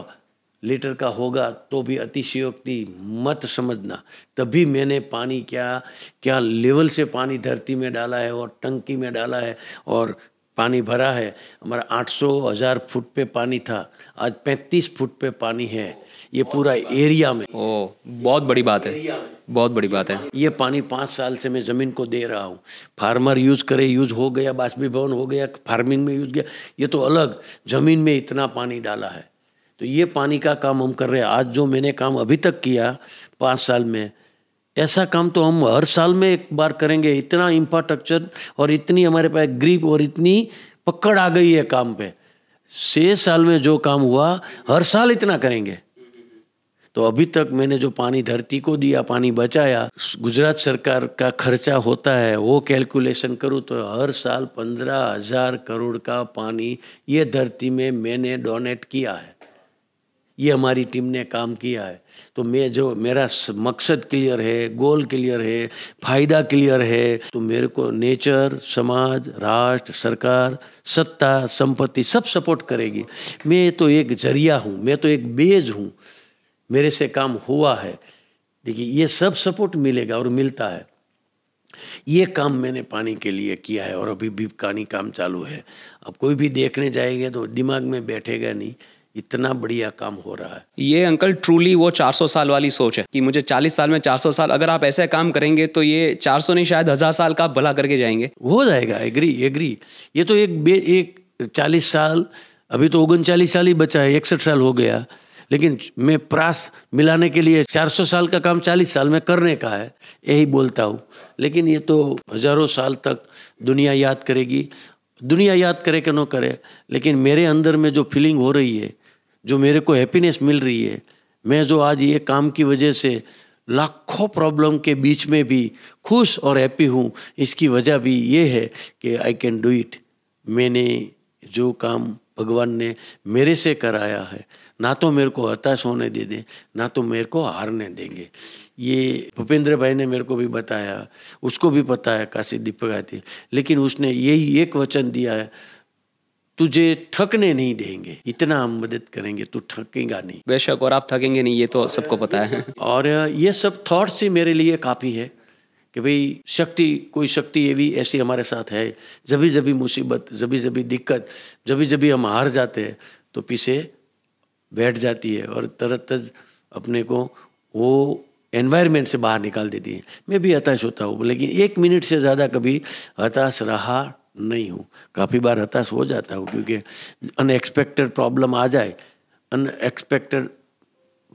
लीटर का होगा तो भी अतिशयोक्ति मत समझना तभी मैंने पानी क्या क्या लेवल से पानी धरती में डाला है और टंकी में डाला है और पानी भरा है हमारा 800 हजार फुट पे पानी था आज 35 फुट पे पानी है ये पूरा एरिया में ओ बहुत बड़ी बात है बहुत बड़ी बात है ये पानी पाँच साल से मैं ज़मीन को दे रहा हूँ फार्मर यूज़ करे यूज़ हो गया बाष्पी भवन हो गया फार्मिंग में यूज़ गया ये तो अलग ज़मीन में इतना पानी डाला है तो ये पानी का काम हम कर रहे हैं आज जो मैंने काम अभी तक किया पाँच साल में ऐसा काम तो हम हर साल में एक बार करेंगे इतना इंफ्रास्ट्रक्चर और इतनी हमारे पास ग्रीप और इतनी पकड़ आ गई है काम पे छः साल में जो काम हुआ हर साल इतना करेंगे तो अभी तक मैंने जो पानी धरती को दिया पानी बचाया गुजरात सरकार का खर्चा होता है वो कैलकुलेशन करूँ तो हर साल पंद्रह हजार करोड़ का पानी ये धरती में मैंने डोनेट किया है ये हमारी टीम ने काम किया है तो मैं जो मेरा मकसद क्लियर है गोल क्लियर है फायदा क्लियर है तो मेरे को नेचर समाज राष्ट्र सरकार सत्ता संपत्ति सब सपोर्ट करेगी मैं तो एक जरिया हूँ मैं तो एक बेज हूँ मेरे से काम हुआ है देखिए ये सब सपोर्ट मिलेगा और मिलता है ये काम मैंने पानी के लिए किया है और अभी भी पानी काम चालू है अब कोई भी देखने जाएंगे तो दिमाग में बैठेगा नहीं इतना बढ़िया काम हो रहा है ये अंकल ट्रूली वो 400 साल वाली सोच है कि मुझे 40 साल में 400 साल अगर आप ऐसे काम करेंगे तो ये 400 नहीं शायद हजार साल का आप भला करके जाएंगे हो जाएगा एग्री एग्री ये तो एक बे, एक चालीस साल अभी तो ओगन चालीस साल ही बचा है इकसठ साल हो गया लेकिन मैं प्रास मिलाने के लिए 400 साल का काम 40 साल में करने का है यही बोलता हूँ लेकिन ये तो हजारों साल तक दुनिया याद करेगी दुनिया याद करे कि न करे लेकिन मेरे अंदर में जो फीलिंग हो रही है जो मेरे को हैप्पीनेस मिल रही है मैं जो आज ये काम की वजह से लाखों प्रॉब्लम के बीच में भी खुश और हैप्पी हूँ इसकी वजह भी ये है कि आई कैन डू इट मैंने जो काम भगवान ने मेरे से कराया है ना तो मेरे को हताश होने दे दें ना तो मेरे को हारने देंगे ये भूपेंद्र भाई ने मेरे को भी बताया उसको भी पता है काशी दीपक आती लेकिन उसने यही एक वचन दिया है तुझे थकने नहीं देंगे इतना हम मदद करेंगे तू थकेगा नहीं बेशक और आप थकेंगे नहीं ये तो सबको पता है और ये सब थॉट्स ही मेरे लिए काफ़ी है कि भाई शक्ति कोई शक्ति ये भी ऐसी हमारे साथ है जब जभी जब मुसीबत जब जभी जब दिक्कत जब जभी जब हम हार जाते हैं तो पीछे बैठ जाती है और तरत अपने को वो एनवायरनमेंट से बाहर निकाल देती है मैं भी हताश होता हूँ लेकिन एक मिनट से ज़्यादा कभी हताश रहा नहीं हूँ काफ़ी बार हताश हो जाता हूँ क्योंकि अनएक्सपेक्टेड प्रॉब्लम आ जाए अनएक्सपेक्टेड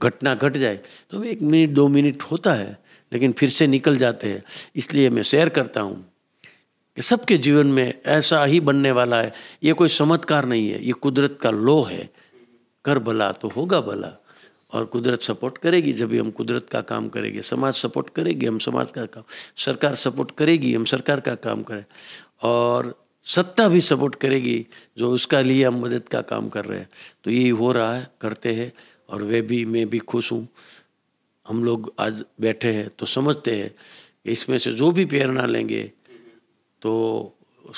घटना घट गट जाए तो एक मिनट दो मिनट होता है लेकिन फिर से निकल जाते हैं इसलिए मैं शेयर करता हूँ कि सबके जीवन में ऐसा ही बनने वाला है ये कोई चमत्कार नहीं है ये कुदरत का लो है कर भला तो होगा भला और कुदरत सपोर्ट करेगी जब भी हम कुदरत का काम करेंगे समाज सपोर्ट करेगी हम समाज का काम सरकार सपोर्ट करेगी हम सरकार का काम करें और सत्ता भी सपोर्ट करेगी जो उसका लिए हम मदद का काम कर रहे हैं तो यही हो रहा है करते हैं और वे भी मैं भी खुश हूँ हम लोग आज बैठे हैं तो समझते हैं इसमें से जो भी प्रेरणा लेंगे तो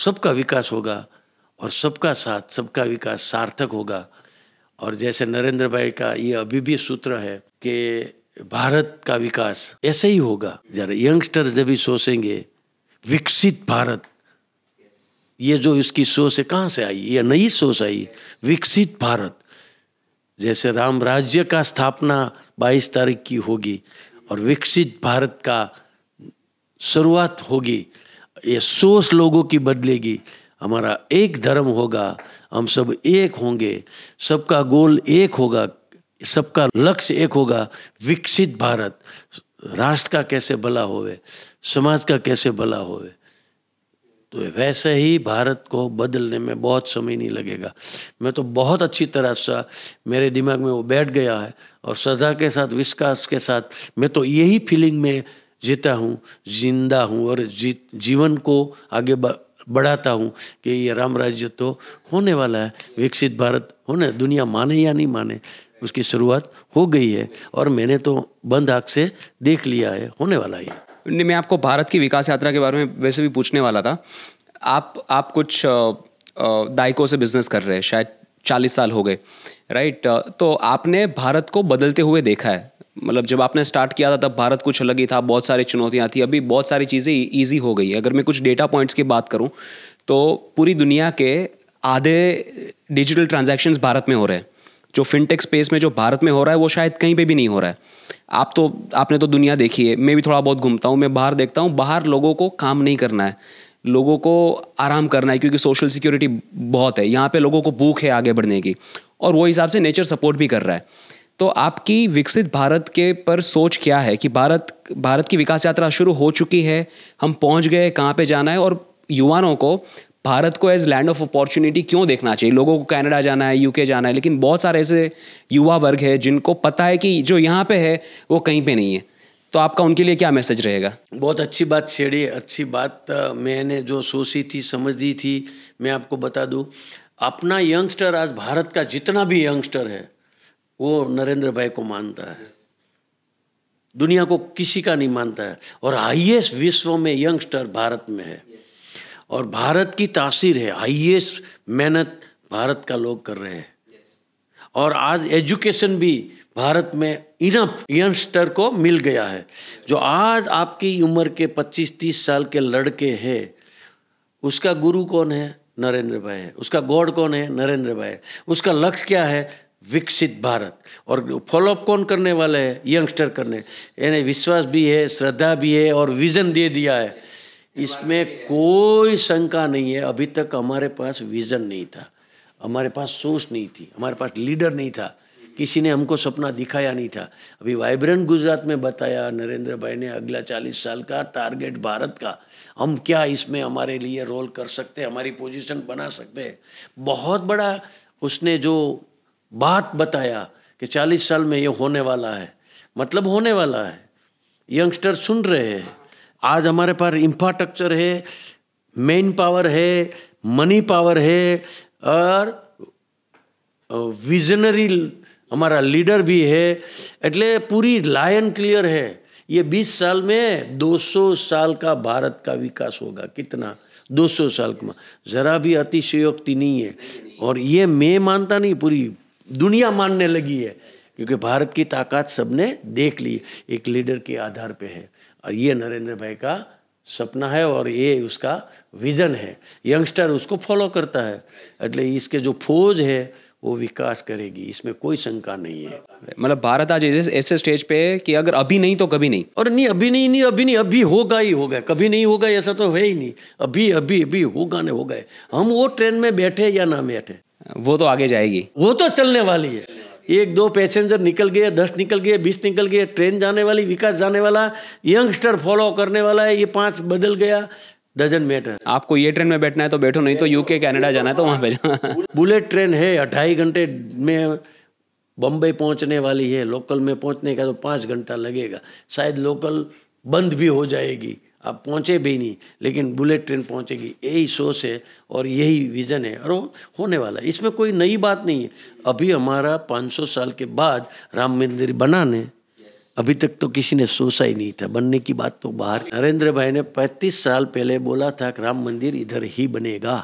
सबका विकास होगा और सबका साथ सबका विकास सार्थक होगा और जैसे नरेंद्र भाई का ये अभी भी सूत्र है कि भारत का विकास ऐसे ही होगा जरा यंगस्टर जब भी सोचेंगे विकसित भारत ये जो इसकी सोच है कहाँ से आई ये नई सोच आई विकसित भारत जैसे राम राज्य का स्थापना 22 तारीख की होगी और विकसित भारत का शुरुआत होगी ये सोच लोगों की बदलेगी हमारा एक धर्म होगा हम सब एक होंगे सबका गोल एक होगा सबका लक्ष्य एक होगा विकसित भारत राष्ट्र का कैसे भला होवे समाज का कैसे भला होवे तो वैसे ही भारत को बदलने में बहुत समय नहीं लगेगा मैं तो बहुत अच्छी तरह से मेरे दिमाग में वो बैठ गया है और सदा के साथ विश्वास के साथ मैं तो यही फीलिंग में जीता हूँ जिंदा हूँ और जी जीवन को आगे बढ़ाता हूँ कि ये राम राज्य तो होने वाला है विकसित भारत होने दुनिया माने या नहीं माने उसकी शुरुआत हो गई है और मैंने तो बंद आँख से देख लिया है होने वाला है मैं आपको भारत की विकास यात्रा के बारे में वैसे भी पूछने वाला था आप आप कुछ दायकों से बिजनेस कर रहे हैं शायद चालीस साल हो गए राइट तो आपने भारत को बदलते हुए देखा है मतलब जब आपने स्टार्ट किया था तब भारत कुछ अलग ही था बहुत सारी चुनौतियाँ थी अभी बहुत सारी चीज़ें ईजी e-, हो गई है अगर मैं कुछ डेटा पॉइंट्स की बात करूँ तो पूरी दुनिया के आधे डिजिटल ट्रांजेक्शन्स भारत में हो रहे हैं जो फिनटेक स्पेस में जो भारत में हो रहा है वो शायद कहीं पे भी नहीं हो रहा है आप तो आपने तो दुनिया देखी है मैं भी थोड़ा बहुत घूमता हूँ मैं बाहर देखता हूँ बाहर लोगों को काम नहीं करना है लोगों को आराम करना है क्योंकि सोशल सिक्योरिटी बहुत है यहाँ पे लोगों को भूख है आगे बढ़ने की और वो हिसाब से नेचर सपोर्ट भी कर रहा है तो आपकी विकसित भारत के पर सोच क्या है कि भारत भारत की विकास यात्रा शुरू हो चुकी है हम पहुँच गए कहाँ पर जाना है और युवाओं को भारत को एज लैंड ऑफ अपॉर्चुनिटी क्यों देखना चाहिए लोगों को कनाडा जाना है यूके जाना है लेकिन बहुत सारे ऐसे युवा वर्ग है जिनको पता है कि जो यहाँ पे है वो कहीं पे नहीं है तो आपका उनके लिए क्या मैसेज रहेगा बहुत अच्छी बात छेड़ी अच्छी बात मैंने जो सोची थी समझ दी थी मैं आपको बता दूँ अपना यंगस्टर आज भारत का जितना भी यंगस्टर है वो नरेंद्र भाई को मानता है दुनिया को किसी का नहीं मानता है और हाइएस्ट विश्व में यंगस्टर भारत में है और भारत की तासीर है हाइएस्ट मेहनत भारत का लोग कर रहे हैं और आज एजुकेशन भी भारत में इनफ यंगस्टर को मिल गया है जो आज आपकी उम्र के 25-30 साल के लड़के हैं उसका गुरु कौन है नरेंद्र भाई है उसका गॉड कौन है नरेंद्र भाई है उसका लक्ष्य क्या है विकसित भारत और फॉलोअप कौन करने वाले है यंगस्टर करने यानी विश्वास भी है श्रद्धा भी है और विजन दे दिया है इसमें कोई शंका नहीं है अभी तक हमारे पास विजन नहीं था हमारे पास सोच नहीं थी हमारे पास लीडर नहीं था किसी ने हमको सपना दिखाया नहीं था अभी वाइब्रेंट गुजरात में बताया नरेंद्र भाई ने अगला चालीस साल का टारगेट भारत का हम क्या इसमें हमारे लिए रोल कर सकते हैं हमारी पोजीशन बना सकते हैं बहुत बड़ा उसने जो बात बताया कि चालीस साल में ये होने वाला है मतलब होने वाला है यंगस्टर सुन रहे हैं आज हमारे पास इंफ्रास्ट्रक्चर है मेन पावर है मनी पावर है और विजनरी हमारा लीडर भी है एटले पूरी लायन क्लियर है ये 20 साल में 200 साल का भारत का विकास होगा कितना 200 साल में जरा भी अतिशयोक्ति नहीं है और ये मैं मानता नहीं पूरी दुनिया मानने लगी है क्योंकि भारत की ताकत सबने देख ली एक लीडर के आधार पे है ये नरेंद्र भाई का सपना है और ये उसका विजन है यंगस्टर उसको फॉलो करता है एटले इसके जो फौज है वो विकास करेगी इसमें कोई शंका नहीं है मतलब भारत आज ऐसे स्टेज पे है कि अगर अभी नहीं तो कभी नहीं और नहीं अभी नहीं नहीं अभी नहीं अभी होगा ही होगा कभी नहीं होगा ऐसा तो है ही नहीं अभी अभी अभी होगा ना होगा हम वो ट्रेन में बैठे या ना बैठे वो तो आगे जाएगी वो तो चलने वाली है एक दो पैसेंजर निकल गए दस निकल गए बीस निकल गए ट्रेन जाने वाली विकास जाने वाला यंगस्टर फॉलो करने वाला है ये पाँच बदल गया डजन मैटर आपको ये ट्रेन में बैठना है तो बैठो नहीं तो यूके कनाडा जाना है तो वहाँ पे जाना बुलेट ट्रेन है अढ़ाई घंटे में बम्बई पहुँचने वाली है लोकल में पहुँचने का तो पाँच घंटा लगेगा शायद लोकल बंद भी हो जाएगी अब पहुँचे भी नहीं लेकिन बुलेट ट्रेन पहुँचेगी यही सोच है और यही विज़न है और होने वाला है इसमें कोई नई बात नहीं है अभी हमारा 500 साल के बाद राम मंदिर बनाने अभी तक तो किसी ने सोचा ही नहीं था बनने की बात तो बाहर नरेंद्र भाई ने 35 साल पहले बोला था कि राम मंदिर इधर ही बनेगा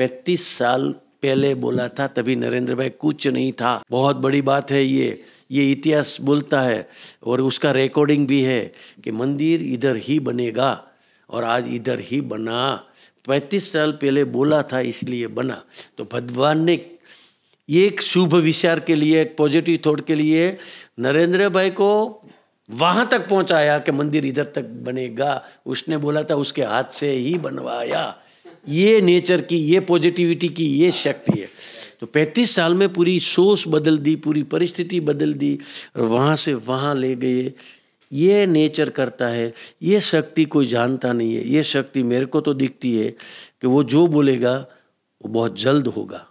35 साल पहले बोला था तभी नरेंद्र भाई कुछ नहीं था बहुत बड़ी बात है ये ये इतिहास बोलता है और उसका रिकॉर्डिंग भी है कि मंदिर इधर ही बनेगा और आज इधर ही बना पैंतीस साल पहले बोला था इसलिए बना तो भगवान ने एक शुभ विचार के लिए एक पॉजिटिव थॉट के लिए नरेंद्र भाई को वहाँ तक पहुँचाया कि मंदिर इधर तक बनेगा उसने बोला था उसके हाथ से ही बनवाया ये नेचर की ये पॉजिटिविटी की ये शक्ति है तो 35 साल में पूरी सोच बदल दी पूरी परिस्थिति बदल दी और वहाँ से वहाँ ले गए ये नेचर करता है ये शक्ति कोई जानता नहीं है ये शक्ति मेरे को तो दिखती है कि वो जो बोलेगा वो बहुत जल्द होगा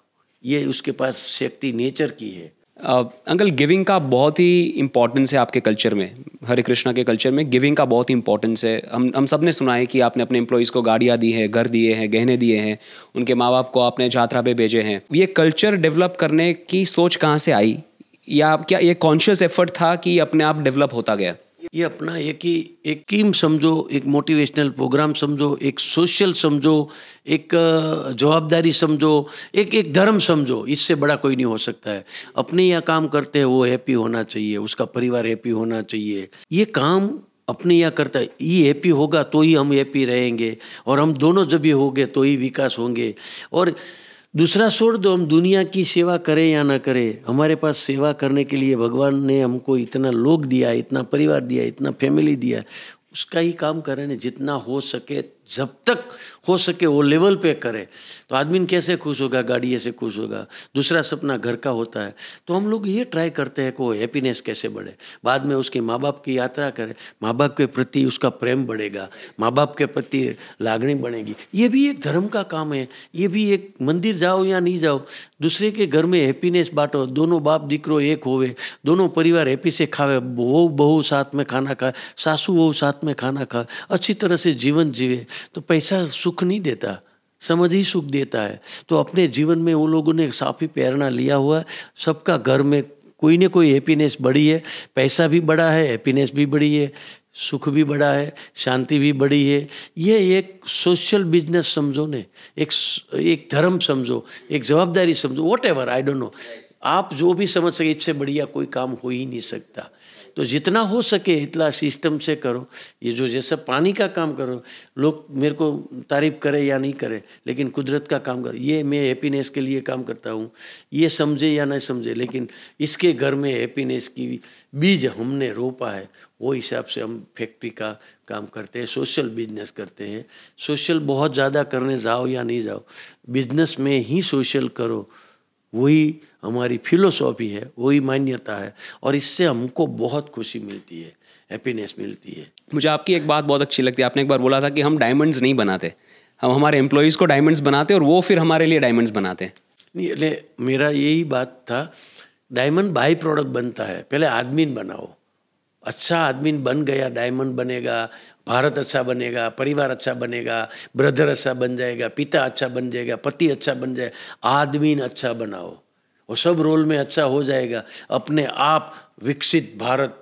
ये उसके पास शक्ति नेचर की है अंकल गिविंग का बहुत ही इम्पोर्टेंस है आपके कल्चर में हरे कृष्णा के कल्चर में गिविंग का बहुत ही इंपॉर्टेंस है हम हम सब ने सुना है कि आपने अपने एम्प्लॉयज़ को गाड़ियाँ दी हैं घर दिए हैं गहने दिए हैं उनके माँ बाप को आपने यात्रा पे भेजे हैं ये कल्चर डेवलप करने की सोच कहाँ से आई या क्या ये कॉन्शियस एफर्ट था कि अपने आप डेवलप होता गया ये अपना एक ही एक टीम समझो एक मोटिवेशनल प्रोग्राम समझो एक सोशल समझो एक जवाबदारी समझो एक एक धर्म समझो इससे बड़ा कोई नहीं हो सकता है अपने यहाँ काम करते हैं वो हैप्पी होना चाहिए उसका परिवार हैप्पी होना चाहिए ये काम अपने यहाँ करता है ये हैप्पी होगा तो ही हम हैप्पी रहेंगे और हम दोनों जब ये होंगे तो ही विकास होंगे और दूसरा छोड़ दो तो हम दुनिया की सेवा करें या ना करें हमारे पास सेवा करने के लिए भगवान ने हमको इतना लोग दिया इतना परिवार दिया इतना फैमिली दिया उसका ही काम करें जितना हो सके जब तक हो सके वो लेवल पे करे तो आदमी कैसे खुश होगा गाड़ी ऐसे खुश होगा दूसरा सपना घर का होता है तो हम लोग ये ट्राई करते हैं कि वो हैप्पीनेस कैसे बढ़े बाद में उसके माँ बाप की यात्रा करे माँ बाप के प्रति उसका प्रेम बढ़ेगा माँ बाप के प्रति लागणी बढ़ेगी ये भी एक धर्म का काम है ये भी एक मंदिर जाओ या नहीं जाओ दूसरे के घर में हैप्पीनेस बांटो दोनों बाप दीकरो एक होवे दोनों परिवार हैप्पी से खावे वो बहू साथ में खाना खाए सासू वह साथ में खाना खाए अच्छी तरह से जीवन जीवे तो पैसा सुख नहीं देता समझ ही सुख देता है तो अपने जीवन में वो लोगों ने ही प्रेरणा लिया हुआ है सबका घर में कोई ना कोई हैप्पीनेस बड़ी है पैसा भी बड़ा है हैप्पीनेस भी बड़ी है सुख भी बड़ा है शांति भी बड़ी है ये एक सोशल बिजनेस समझो ने एक एक धर्म समझो एक जवाबदारी समझो whatever I don't know आप जो भी समझ सके इससे बढ़िया कोई काम हो ही नहीं सकता तो जितना हो सके इतना सिस्टम से करो ये जो जैसा पानी का काम करो लोग मेरे को तारीफ करें या नहीं करें लेकिन कुदरत का काम करो ये मैं हैप्पीनेस के लिए काम करता हूँ ये समझे या नहीं समझे लेकिन इसके घर में हैप्पीनेस की बीज हमने रोपा है वो हिसाब से हम फैक्ट्री का काम करते हैं सोशल बिजनेस करते हैं सोशल बहुत ज़्यादा करने जाओ या नहीं जाओ बिजनेस में ही सोशल करो वही हमारी फिलोसॉफी है वही मान्यता है और इससे हमको बहुत खुशी मिलती है हैप्पीनेस मिलती है मुझे आपकी एक बात बहुत अच्छी लगती है आपने एक बार बोला था कि हम डायमंड्स नहीं बनाते हम हमारे एम्प्लॉयज़ को डायमंड्स बनाते और वो फिर हमारे लिए डायमंड्स बनाते हैं नहीं मेरा यही बात था डायमंड बाई प्रोडक्ट बनता है पहले आदमी बनाओ अच्छा आदमी बन गया डायमंड बनेगा भारत अच्छा बनेगा परिवार अच्छा बनेगा ब्रदर अच्छा बन जाएगा पिता अच्छा बन जाएगा पति अच्छा बन जाए आदमी अच्छा बनाओ वो सब रोल में अच्छा हो जाएगा अपने आप विकसित भारत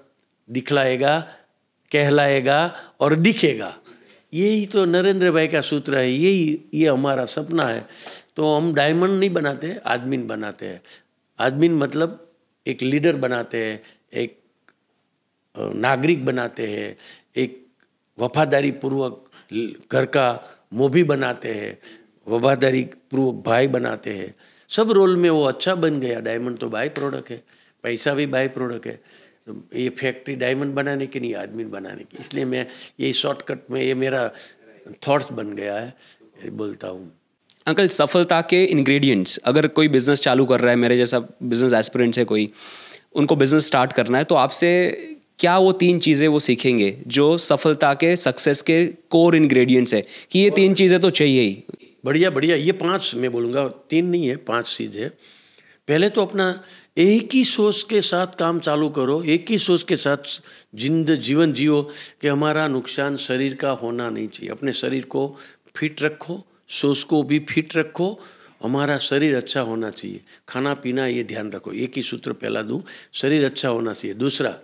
दिखलाएगा कहलाएगा और दिखेगा यही तो नरेंद्र भाई का सूत्र है यही ये हमारा सपना है तो हम डायमंड नहीं बनाते आदमीन बनाते हैं आदमीन मतलब एक लीडर बनाते हैं एक नागरिक बनाते हैं वफादारी पूर्वक घर का भी बनाते हैं वफादारी पूर्वक भाई बनाते हैं सब रोल में वो अच्छा बन गया डायमंड तो बाई प्रोडक्ट है पैसा भी बाई प्रोडक्ट है ये फैक्ट्री डायमंड बनाने की नहीं आदमी बनाने की इसलिए मैं ये शॉर्टकट में ये मेरा थॉट्स बन गया है बोलता हूँ अंकल सफलता के इंग्रेडिएंट्स अगर कोई बिजनेस चालू कर रहा है मेरे जैसा बिजनेस एस्पिरेंट्स है कोई उनको बिजनेस स्टार्ट करना है तो आपसे क्या वो तीन चीज़ें वो सीखेंगे जो सफलता के सक्सेस के कोर इंग्रेडिएंट्स है कि ये तीन चीज़ें तो चाहिए ही बढ़िया बढ़िया ये पांच मैं बोलूँगा तीन नहीं है पांच चीज़ है पहले तो अपना एक ही सोच के साथ काम चालू करो एक ही सोच के साथ जिंद जीवन जियो कि हमारा नुकसान शरीर का होना नहीं चाहिए अपने शरीर को फिट रखो सोच को भी फिट रखो हमारा शरीर अच्छा होना चाहिए खाना पीना ये ध्यान रखो एक ही सूत्र पहला दूँ शरीर अच्छा होना चाहिए दूसरा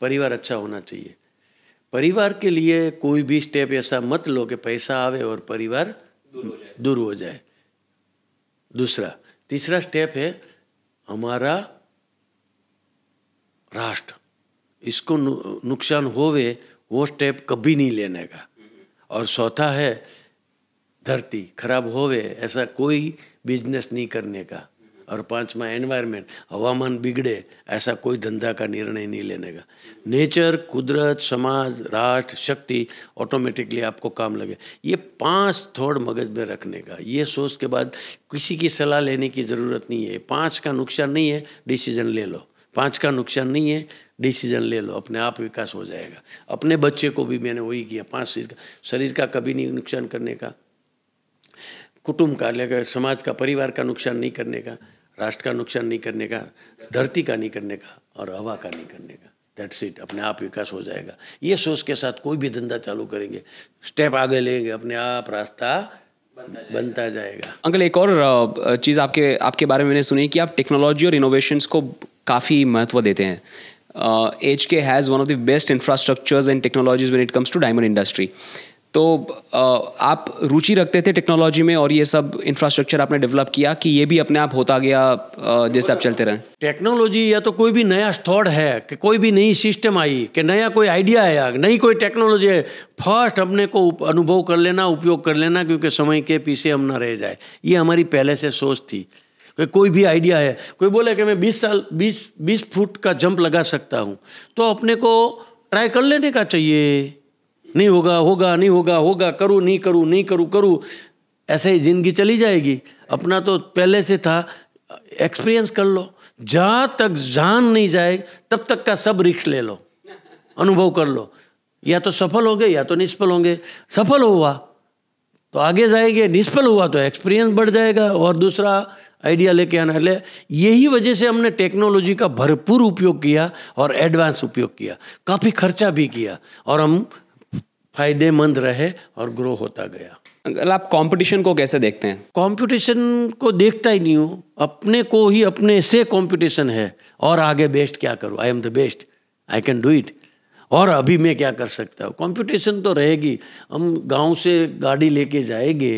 परिवार अच्छा होना चाहिए परिवार के लिए कोई भी स्टेप ऐसा मत लो कि पैसा आवे और परिवार दूर हो जाए दूसरा तीसरा स्टेप है हमारा राष्ट्र इसको नु, नुकसान होवे वो स्टेप कभी नहीं लेने का और चौथा है धरती खराब होवे ऐसा कोई बिजनेस नहीं करने का और पांचवा एनवायरनमेंट हवामान बिगड़े ऐसा कोई धंधा का निर्णय नहीं लेने का नेचर कुदरत समाज राष्ट्र शक्ति ऑटोमेटिकली आपको काम लगे ये पांच थोड़ मगज में रखने का ये सोच के बाद किसी की सलाह लेने की ज़रूरत नहीं है पाँच का नुकसान नहीं है डिसीजन ले लो पाँच का नुकसान नहीं है डिसीजन ले लो अपने आप विकास हो जाएगा अपने बच्चे को भी मैंने वही किया पाँच शरीर का शरीर का कभी नहीं नुकसान करने का कुटुंब का लेकर समाज का परिवार का नुकसान नहीं करने का राष्ट्र का नुकसान नहीं करने का धरती का नहीं करने का और हवा का नहीं करने का दैट्स इट अपने आप विकास हो जाएगा ये सोच के साथ कोई भी धंधा चालू करेंगे स्टेप आगे लेंगे अपने आप रास्ता बनता जाएगा, अंकल एक और चीज़ आपके आपके बारे में मैंने सुनी कि आप टेक्नोलॉजी और इनोवेशन को काफ़ी महत्व देते हैं H K has one of the best infrastructures and technologies when it comes to diamond industry तो आप रुचि रखते थे टेक्नोलॉजी में और ये सब इंफ्रास्ट्रक्चर आपने डेवलप किया कि ये भी अपने आप होता गया जैसे आप चलते रहें टेक्नोलॉजी या तो कोई भी नया थॉट है कि कोई भी नई सिस्टम आई कि नया कोई आइडिया आया नई कोई टेक्नोलॉजी है फर्स्ट अपने को अनुभव कर लेना उपयोग कर लेना क्योंकि समय के पीछे हम ना रह जाए ये हमारी पहले से सोच थी कि कोई भी आइडिया है कोई बोले कि मैं 20 साल 20 20 फुट का जंप लगा सकता हूँ तो अपने को ट्राई कर लेने का चाहिए नहीं होगा होगा नहीं होगा होगा करूँ नहीं करूँ नहीं करूँ करूँ ऐसे ही जिंदगी चली जाएगी अपना तो पहले से था एक्सपीरियंस कर लो जहाँ तक जान नहीं जाए तब तक का सब रिक्स ले लो अनुभव कर लो या तो सफल होंगे या तो निष्फल होंगे सफल हुआ तो आगे जाएंगे निष्फल हुआ तो एक्सपीरियंस बढ़ जाएगा और दूसरा आइडिया लेके आना ले यही वजह से हमने टेक्नोलॉजी का भरपूर उपयोग किया और एडवांस उपयोग किया काफ़ी खर्चा भी किया और हम फायदेमंद रहे और ग्रो होता गया अगर आप कंपटीशन को कैसे देखते हैं कंपटीशन को देखता ही नहीं हूँ अपने को ही अपने से कंपटीशन है और आगे बेस्ट क्या करूँ I am the best I can do it और अभी मैं क्या कर सकता हूँ कंपटीशन तो रहेगी हम गांव से गाड़ी लेके जाएंगे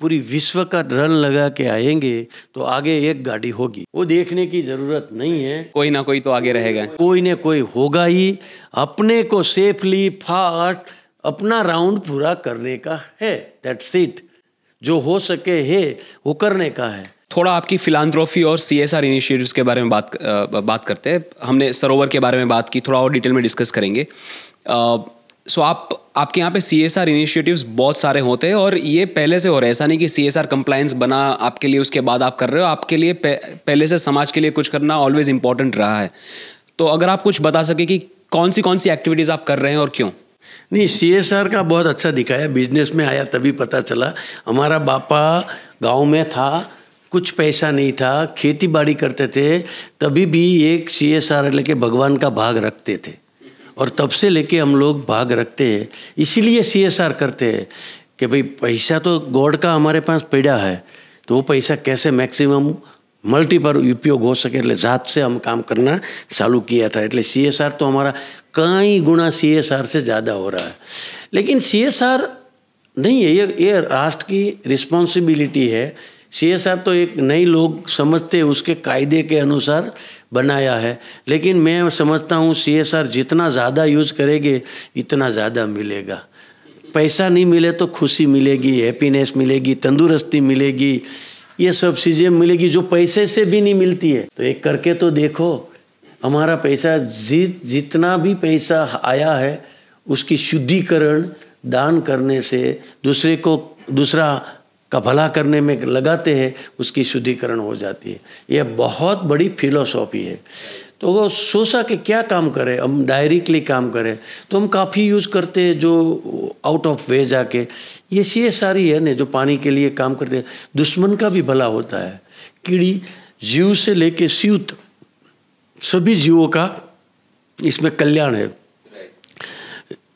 पूरी विश्व का रन लगा के आएंगे तो आगे एक गाड़ी होगी वो देखने की जरूरत नहीं है कोई ना कोई तो आगे रहेगा कोई ना कोई होगा ही अपने को सेफली फास्ट अपना राउंड पूरा करने का है दैट्स इट जो हो सके है वो करने का है थोड़ा आपकी फिलानथ्रॉफी और सी एस आर इनिशिएटिव्स के बारे में बात आ, बात करते हैं हमने सरोवर के बारे में बात की थोड़ा और डिटेल में डिस्कस करेंगे सो सो आप आपके यहाँ पे सी एस आर इनिशिएटिव्स बहुत सारे होते हैं और ये पहले से हो रहा है ऐसा नहीं कि सी एस आर कंप्लायंस बना आपके लिए उसके बाद आप कर रहे हो आपके लिए पहले से समाज के लिए कुछ करना ऑलवेज इंपॉर्टेंट रहा है तो अगर आप कुछ बता सके कि कौन सी कौन सी एक्टिविटीज़ आप कर रहे हैं और क्यों नहीं सीएसआर का बहुत अच्छा दिखाया बिजनेस में आया तभी पता चला हमारा बापा गांव में था कुछ पैसा नहीं था खेती बाड़ी करते थे तभी भी एक सी एस आर लेके भगवान का भाग रखते थे और तब से लेके हम लोग भाग रखते हैं इसीलिए सी एस आर करते हैं कि भाई पैसा तो गॉड का हमारे पास पीड़ा है तो वो पैसा कैसे मैक्सिमम मल्टीपल उपयोग हो सके जात से हम काम करना चालू किया था सी एस आर तो हमारा कई गुना सी से ज़्यादा हो रहा है लेकिन सी नहीं है ये ये राष्ट्र की रिस्पॉन्सिबिलिटी है सी तो एक नई लोग समझते उसके कायदे के अनुसार बनाया है लेकिन मैं समझता हूँ सी जितना ज़्यादा यूज करेंगे इतना ज़्यादा मिलेगा पैसा नहीं मिले तो खुशी मिलेगी हैप्पीनेस मिलेगी तंदुरुस्ती मिलेगी ये सब चीज़ें मिलेगी जो पैसे से भी नहीं मिलती है तो एक करके तो देखो हमारा पैसा जी, जितना भी पैसा आया है उसकी शुद्धिकरण दान करने से दूसरे को दूसरा का भला करने में लगाते हैं उसकी शुद्धिकरण हो जाती है यह बहुत बड़ी फिलोसॉफी है तो वो सोचा कि क्या काम करें हम डायरेक्टली काम करें तो हम काफ़ी यूज़ करते हैं जो आउट ऑफ वे जाके ये सी सारी है ना जो पानी के लिए काम करते हैं दुश्मन का भी भला होता है कीड़ी जीव से लेके सीवत सभी जीवों का इसमें कल्याण है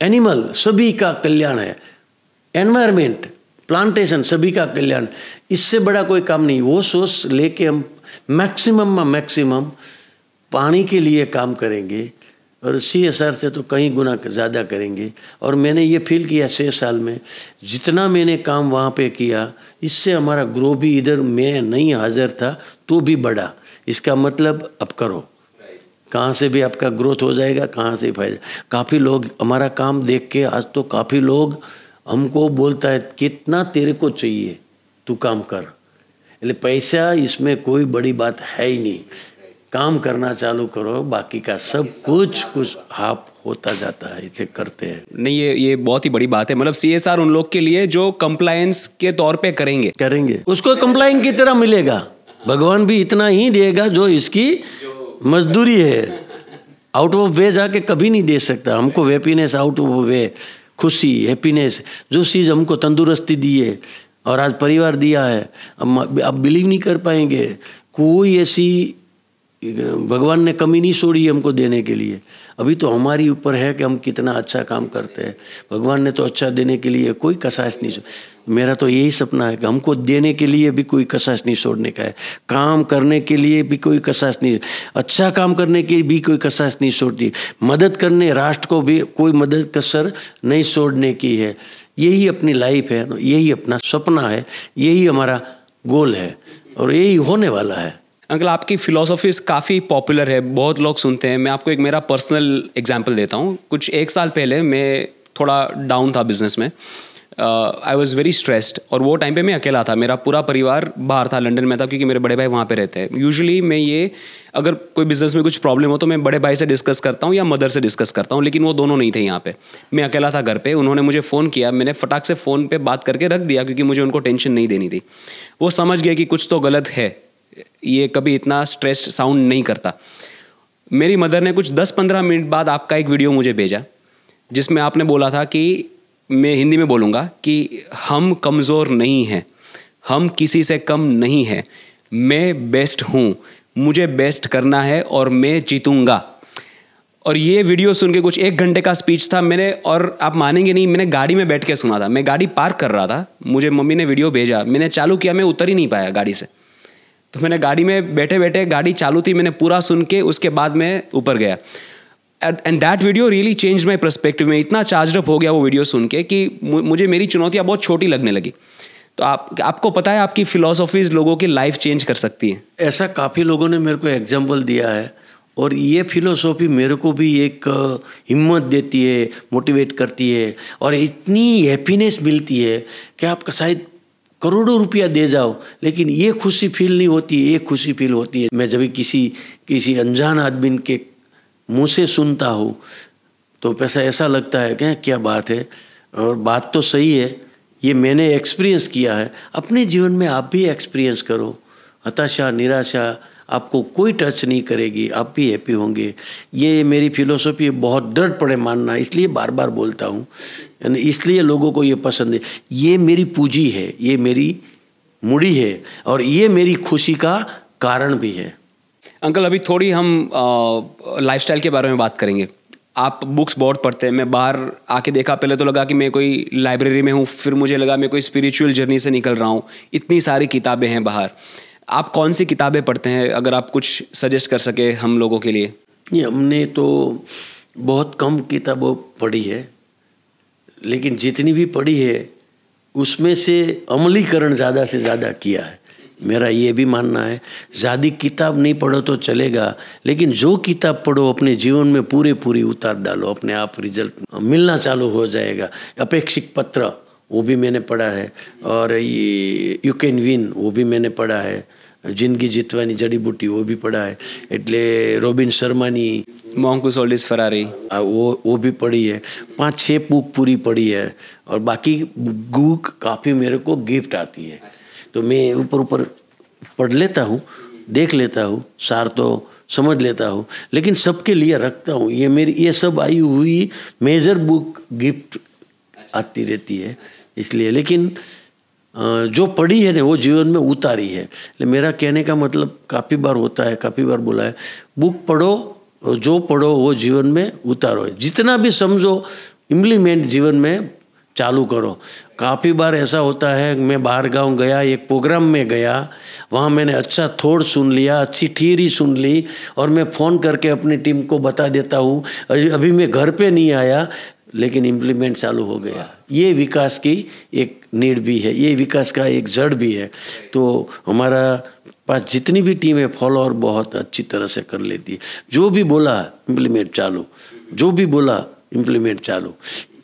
एनिमल सभी का कल्याण है एनवायरमेंट प्लांटेशन सभी का कल्याण इससे बड़ा कोई काम नहीं वो सोच लेके हम मैक्सिमम में मैक्सिमम पानी के लिए काम करेंगे और सी एस आर से तो कई गुना ज़्यादा करेंगे और मैंने ये फील किया छः साल में जितना मैंने काम वहाँ पे किया इससे हमारा ग्रो भी इधर मैं नहीं हाजिर था तो भी बढ़ा इसका मतलब अब करो कहाँ से भी आपका ग्रोथ हो जाएगा कहाँ से फायदा काफ़ी लोग हमारा काम देख के आज तो काफ़ी लोग हमको बोलता है कितना तेरे को चाहिए तू काम कर ले पैसा इसमें कोई बड़ी बात है ही नहीं काम करना चालू करो बाकी का सब कुछ कुछ आप होता जाता है इसे करते हैं नहीं ये ये बहुत ही बड़ी बात है मतलब सी उन लोग के लिए जो कंप्लायंस के तौर पे करेंगे करेंगे उसको कंप्लायंस की तरह मिलेगा भगवान भी इतना ही देगा जो इसकी मजदूरी है आउट ऑफ वे जाके कभी नहीं दे सकता हमको हैप्पीनेस आउट ऑफ वे खुशी हैप्पीनेस जो चीज़ हमको तंदुरुस्ती दी है और आज परिवार दिया है अब आप बिलीव नहीं कर पाएंगे कोई ऐसी भगवान ने कमी नहीं छोड़ी हमको देने के लिए अभी तो हमारी ऊपर है कि हम कितना अच्छा काम करते हैं भगवान ने तो अच्छा देने के लिए कोई कसाइश नहीं मेरा तो यही सपना है कि हमको देने के लिए भी कोई कसाइश नहीं छोड़ने का है काम करने के लिए भी कोई कसाश नहीं अच्छा काम करने की भी कोई कसाइश नहीं छोड़ती मदद करने राष्ट्र को भी कोई मदद कसर नहीं छोड़ने की है यही अपनी लाइफ है यही अपना सपना है यही हमारा गोल है और यही होने वाला है अंकल आपकी फ़िलोसॉफीज़ काफ़ी पॉपुलर है बहुत लोग सुनते हैं मैं आपको एक मेरा पर्सनल एग्जाम्पल देता हूँ कुछ एक साल पहले मैं थोड़ा डाउन था बिजनेस में आई वॉज़ वेरी स्ट्रेस्ड और वो टाइम पे मैं अकेला था मेरा पूरा परिवार बाहर था लंदन में था क्योंकि मेरे बड़े भाई वहाँ पे रहते हैं यूजुअली मैं ये अगर कोई बिजनेस में कुछ प्रॉब्लम हो तो मैं बड़े भाई से डिस्कस करता हूँ या मदर से डिस्कस करता हूँ लेकिन वो दोनों नहीं थे यहाँ पे मैं अकेला था घर पे उन्होंने मुझे फ़ोन किया मैंने फटाक से फ़ोन पर बात करके रख दिया क्योंकि मुझे उनको टेंशन नहीं देनी थी वो समझ गए कि कुछ तो गलत है ये कभी इतना स्ट्रेस्ड साउंड नहीं करता मेरी मदर ने कुछ 10-15 मिनट बाद आपका एक वीडियो मुझे भेजा जिसमें आपने बोला था कि मैं हिंदी में बोलूँगा कि हम कमज़ोर नहीं हैं हम किसी से कम नहीं हैं मैं बेस्ट हूँ मुझे बेस्ट करना है और मैं जीतूँगा और ये वीडियो सुन के कुछ एक घंटे का स्पीच था मैंने और आप मानेंगे नहीं मैंने गाड़ी में बैठ के सुना था मैं गाड़ी पार्क कर रहा था मुझे मम्मी ने वीडियो भेजा मैंने चालू किया मैं उतर ही नहीं पाया गाड़ी से तो मैंने गाड़ी में बैठे बैठे गाड़ी चालू थी मैंने पूरा सुन के उसके बाद मैं ऊपर गया and that video really change my perspective में इतना चार्जअप हो गया वो वीडियो सुन के कि मुझे मेरी चुनौतियाँ बहुत छोटी लगने लगी तो आप आपको पता है आपकी फिलोसॉफीज लोगों की लाइफ चेंज कर सकती है ऐसा काफ़ी लोगों ने मेरे को एग्जाम्पल दिया है और ये फिलोसॉफी मेरे को भी एक uh, हिम्मत देती है मोटिवेट करती है और इतनी हैप्पीनेस मिलती है कि आप शायद करोड़ों रुपया दे जाओ लेकिन ये खुशी फील नहीं होती ये खुशी फील होती है मैं जब भी किसी किसी अनजान आदमी के मुँह से सुनता हूँ तो पैसा ऐसा लगता है क्या हाँ, क्या बात है और बात तो सही है ये मैंने एक्सपीरियंस किया है अपने जीवन में आप भी एक्सपीरियंस करो हताशा निराशा आपको कोई टच नहीं करेगी आप भी हैप्पी होंगे ये मेरी फिलोसफी बहुत डर पड़े मानना इसलिए बार बार बोलता हूँ यानी इसलिए लोगों को ये पसंद है ये मेरी पूँजी है ये मेरी मुड़ी है और ये मेरी खुशी का कारण भी है अंकल अभी थोड़ी हम लाइफस्टाइल के बारे में बात करेंगे आप बुक्स बहुत पढ़ते हैं मैं बाहर आके देखा पहले तो लगा कि मैं कोई लाइब्रेरी में हूँ फिर मुझे लगा मैं कोई स्पिरिचुअल जर्नी से निकल रहा हूँ इतनी सारी किताबें हैं बाहर आप कौन सी किताबें पढ़ते हैं अगर आप कुछ सजेस्ट कर सके हम लोगों के लिए नहीं हमने तो बहुत कम किताबों पढ़ी है लेकिन जितनी भी पढ़ी है उसमें से अमलीकरण ज़्यादा से ज़्यादा किया है मेरा ये भी मानना है ज़्यादा किताब नहीं पढ़ो तो चलेगा लेकिन जो किताब पढ़ो अपने जीवन में पूरे पूरी उतार डालो अपने आप रिजल्ट मिलना चालू हो जाएगा अपेक्षित पत्र वो भी मैंने पढ़ा है और ये यू कैन विन वो भी मैंने पढ़ा है जिंदगी जीतवाणी जड़ी बूटी वो भी पढ़ा है એટલે रोबिन शर्मानी મોંઘું સોલ્ડેસ ફરારી આ ઓ ઓ ભી પડી હે પાંચ છ બુક પૂરી પડી હે ઓર બાકી ગુક કાફી મેરે કો ગિફ્ટ આતી હે તો મે ઉપર ઉપર پڑھ લેતા હું દેખ લેતા હું સાર તો સમજી લેતા હું લેકિન सबके लिए रखता हूं ये मेरी ये सब आई हुई મેજર બુક ગિફ્ટ અતી રહેતી હે इसलिए लेकिन जो पढ़ी है ना वो जीवन में उतारी है मेरा कहने का मतलब काफ़ी बार होता है काफ़ी बार बोला है बुक पढ़ो जो पढ़ो वो जीवन में उतारो जितना भी समझो इम्प्लीमेंट जीवन में चालू करो काफ़ी बार ऐसा होता है मैं बाहर गांव गया एक प्रोग्राम में गया वहाँ मैंने अच्छा थोड़ सुन लिया अच्छी ठीरी सुन ली और मैं फ़ोन करके अपनी टीम को बता देता हूँ अभी मैं घर पे नहीं आया लेकिन इम्प्लीमेंट चालू हो गया ये विकास की एक नीड भी है ये विकास का एक जड़ भी है तो हमारा पास जितनी भी टीम है फॉलोअर बहुत अच्छी तरह से कर लेती है जो भी बोला इम्प्लीमेंट चालू जो भी बोला इम्प्लीमेंट चालू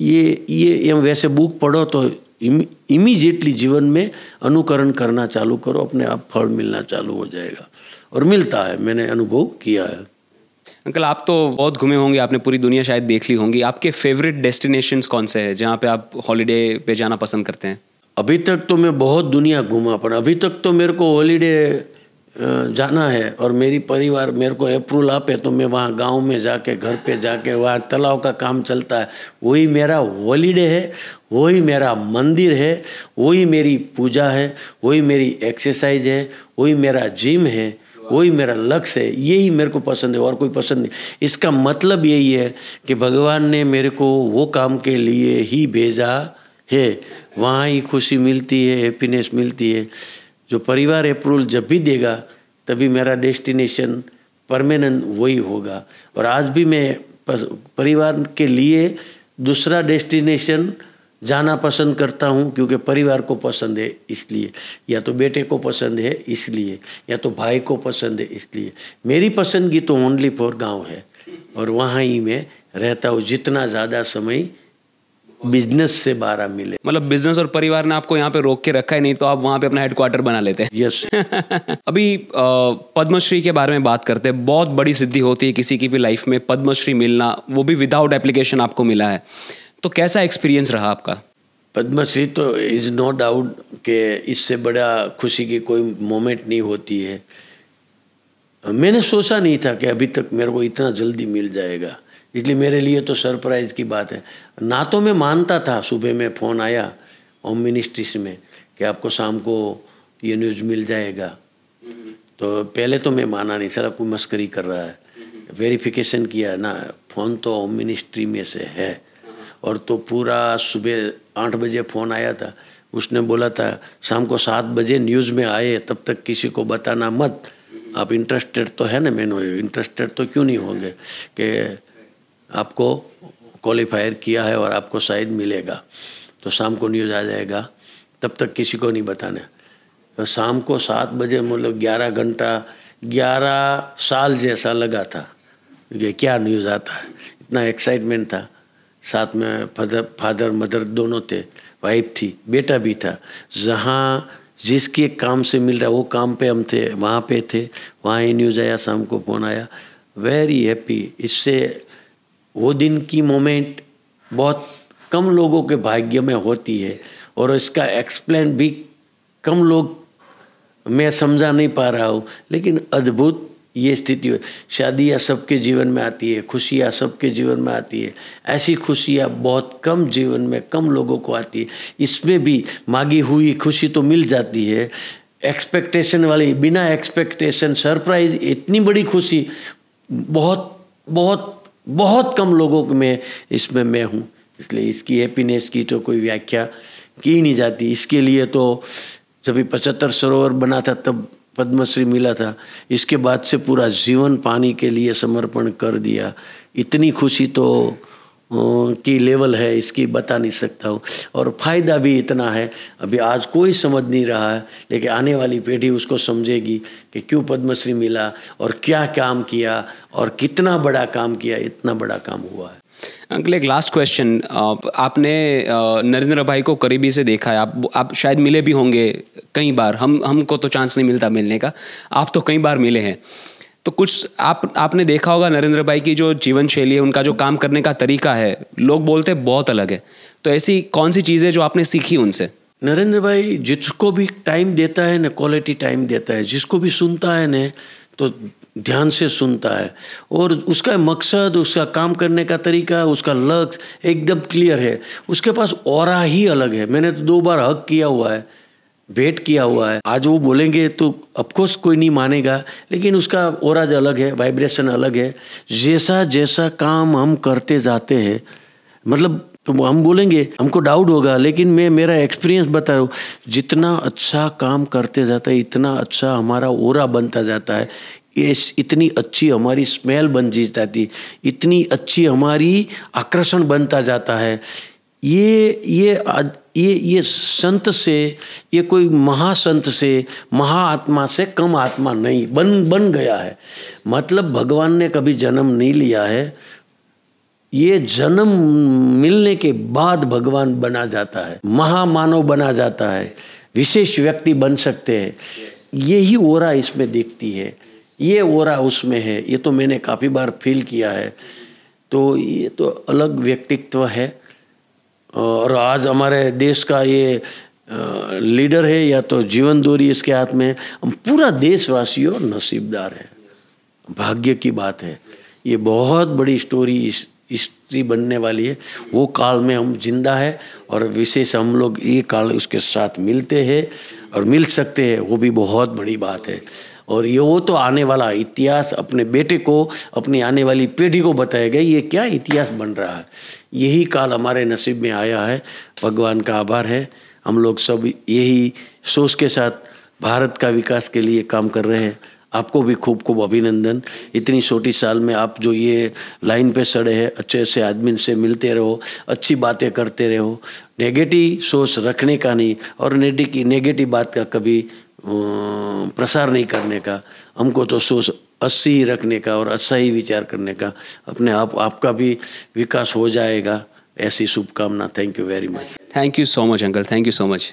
ये ये हम वैसे बुक पढ़ो तो इमीजिएटली जीवन में अनुकरण करना चालू करो अपने आप फल मिलना चालू हो जाएगा और मिलता है मैंने अनुभव किया है अंकल आप तो बहुत घूमे होंगे आपने पूरी दुनिया शायद देख ली होंगी आपके फेवरेट डेस्टिनेशन कौन से हैं जहाँ पे आप हॉलीडे पे जाना पसंद करते हैं अभी तक तो मैं बहुत दुनिया घूमा पर अभी तक तो मेरे को हॉलीडे जाना है और मेरी परिवार मेरे को अप्रूवल आप है तो मैं वहाँ गांव में जाके घर पे जाके वहाँ तालाब का काम चलता है वही मेरा हॉलीडे है वही मेरा मंदिर है वही मेरी पूजा है वही मेरी एक्सरसाइज है वही मेरा जिम है वही मेरा लक्ष्य है यही मेरे को पसंद है और कोई पसंद नहीं इसका मतलब यही है कि भगवान ने मेरे को वो काम के लिए ही भेजा है वहाँ ही खुशी मिलती है हैप्पीनेस मिलती है जो परिवार अप्रूवल जब भी देगा तभी मेरा डेस्टिनेशन परमानेंट वही होगा और आज भी मैं परिवार के लिए दूसरा डेस्टिनेशन जाना पसंद करता हूँ क्योंकि परिवार को पसंद है इसलिए या तो बेटे को पसंद है इसलिए या तो भाई को पसंद है इसलिए मेरी पसंदगी तो ओनली फॉर गांव है और वहाँ ही मैं रहता हूँ जितना ज़्यादा समय बिजनेस से बारह मिले मतलब बिजनेस और परिवार ने आपको यहाँ पे रोक के रखा ही नहीं तो आप वहाँ पे अपना हेडक्वार्टर बना लेते हैं यस yes. अभी पद्मश्री के बारे में बात करते हैं बहुत बड़ी सिद्धि होती है किसी की भी लाइफ में पद्मश्री मिलना वो भी विदाउट एप्लीकेशन आपको मिला है तो कैसा एक्सपीरियंस रहा आपका पद्मश्री तो इज़ नो डाउट कि इससे बड़ा खुशी की कोई मोमेंट नहीं होती है मैंने सोचा नहीं था कि अभी तक मेरे को इतना जल्दी मिल जाएगा इसलिए मेरे लिए तो सरप्राइज़ की बात है ना तो मैं मानता था सुबह में फ़ोन आया होम मिनिस्ट्री से में कि आपको शाम को ये न्यूज़ मिल जाएगा तो पहले तो मैं माना नहीं सर कोई मस्करी कर रहा है वेरिफिकेशन किया ना फ़ोन तो होम मिनिस्ट्री में से है और तो पूरा सुबह आठ बजे फ़ोन आया था उसने बोला था शाम को सात बजे न्यूज़ में आए तब तक किसी को बताना मत आप इंटरेस्टेड तो है ना मैंने इंटरेस्टेड तो क्यों नहीं होंगे कि आपको क्वालिफायर किया है और आपको शायद मिलेगा तो शाम को न्यूज़ आ जाएगा तब तक किसी को नहीं बताना तो शाम को सात बजे मतलब ग्यारह घंटा ग्यारह साल जैसा लगा था ये क्या न्यूज़ आता है इतना एक्साइटमेंट था साथ में फादर फादर मदर दोनों थे वाइफ थी बेटा भी था जहाँ जिसके काम से मिल रहा वो काम पे हम थे वहाँ पे थे वहाँ ही न्यूज़ आया शाम को फ़ोन आया वेरी हैप्पी इससे वो दिन की मोमेंट बहुत कम लोगों के भाग्य में होती है और इसका एक्सप्लेन भी कम लोग मैं समझा नहीं पा रहा हूँ लेकिन अद्भुत ये स्थिति शादियाँ सबके जीवन में आती है खुशियाँ सबके जीवन में आती है ऐसी खुशियाँ बहुत कम जीवन में कम लोगों को आती है इसमें भी मांगी हुई खुशी तो मिल जाती है एक्सपेक्टेशन वाली बिना एक्सपेक्टेशन सरप्राइज इतनी बड़ी खुशी बहुत बहुत बहुत कम लोगों में इसमें मैं हूँ इसलिए इसकी हैप्पीनेस की तो कोई व्याख्या की नहीं जाती इसके लिए तो जब पचहत्तर सरोवर बना था तब पद्मश्री मिला था इसके बाद से पूरा जीवन पानी के लिए समर्पण कर दिया इतनी खुशी तो की लेवल है इसकी बता नहीं सकता हूँ और फायदा भी इतना है अभी आज कोई समझ नहीं रहा है लेकिन आने वाली पीढ़ी उसको समझेगी कि क्यों पद्मश्री मिला और क्या काम किया और कितना बड़ा काम किया इतना बड़ा काम हुआ है अंकल एक लास्ट क्वेश्चन आपने नरेंद्र भाई को करीबी से देखा है आप आप शायद मिले भी होंगे कई बार हम हमको तो चांस नहीं मिलता मिलने का आप तो कई बार मिले हैं तो कुछ आप आपने देखा होगा नरेंद्र भाई की जो जीवन शैली है उनका जो काम करने का तरीका है लोग बोलते बहुत अलग है तो ऐसी कौन सी चीज़ें जो आपने सीखी उनसे नरेंद्र भाई जिसको भी टाइम देता है ना क्वालिटी टाइम देता है जिसको भी सुनता है ना तो ध्यान से सुनता है और उसका मकसद उसका काम करने का तरीका उसका लक्ष्य एकदम क्लियर है उसके पास और ही अलग है मैंने तो दो बार हक किया हुआ है भेंट किया हुआ है आज वो बोलेंगे तो अफकोर्स कोई नहीं मानेगा लेकिन उसका और अलग है वाइब्रेशन अलग है जैसा जैसा काम हम करते जाते हैं मतलब तो हम बोलेंगे हमको डाउट होगा लेकिन मैं मेरा एक्सपीरियंस बता रहा हूँ जितना अच्छा काम करते जाता है इतना अच्छा हमारा ओरा बनता जाता है ये इतनी अच्छी हमारी स्मेल बन जाती इतनी अच्छी हमारी आकर्षण बनता जाता है ये ये आद, ये ये संत से ये कोई महासंत से महाआत्मा से कम आत्मा नहीं बन बन गया है मतलब भगवान ने कभी जन्म नहीं लिया है ये जन्म मिलने के बाद भगवान बना जाता है महामानव बना जाता है विशेष व्यक्ति बन सकते हैं यही ओरा इसमें दिखती है ये ओरा उसमें है ये तो मैंने काफ़ी बार फील किया है तो ये तो अलग व्यक्तित्व है और आज हमारे देश का ये लीडर है या तो जीवन दूरी इसके हाथ में हम पूरा देशवासियों नसीबदार है भाग्य की बात है ये बहुत बड़ी स्टोरी हिस्ट्री बनने वाली है वो काल में हम जिंदा है और विशेष हम लोग ये काल उसके साथ मिलते हैं और मिल सकते हैं वो भी बहुत बड़ी बात है और ये वो तो आने वाला इतिहास अपने बेटे को अपनी आने वाली पीढ़ी को बताएगा ये क्या इतिहास बन रहा है यही काल हमारे नसीब में आया है भगवान का आभार है हम लोग सब यही सोच के साथ भारत का विकास के लिए काम कर रहे हैं आपको भी खूब खूब अभिनंदन इतनी छोटी साल में आप जो ये लाइन पे सड़े हैं अच्छे अच्छे आदमी से मिलते रहो अच्छी बातें करते रहो नेगेटिव सोच रखने का नहीं और नेगेटिव बात का कभी प्रसार नहीं करने का हमको तो सोच अस्सी ही रखने का और अच्छा ही विचार करने का अपने आप आपका भी विकास हो जाएगा ऐसी शुभकामना thank you very much thank you so much uncle thank you so much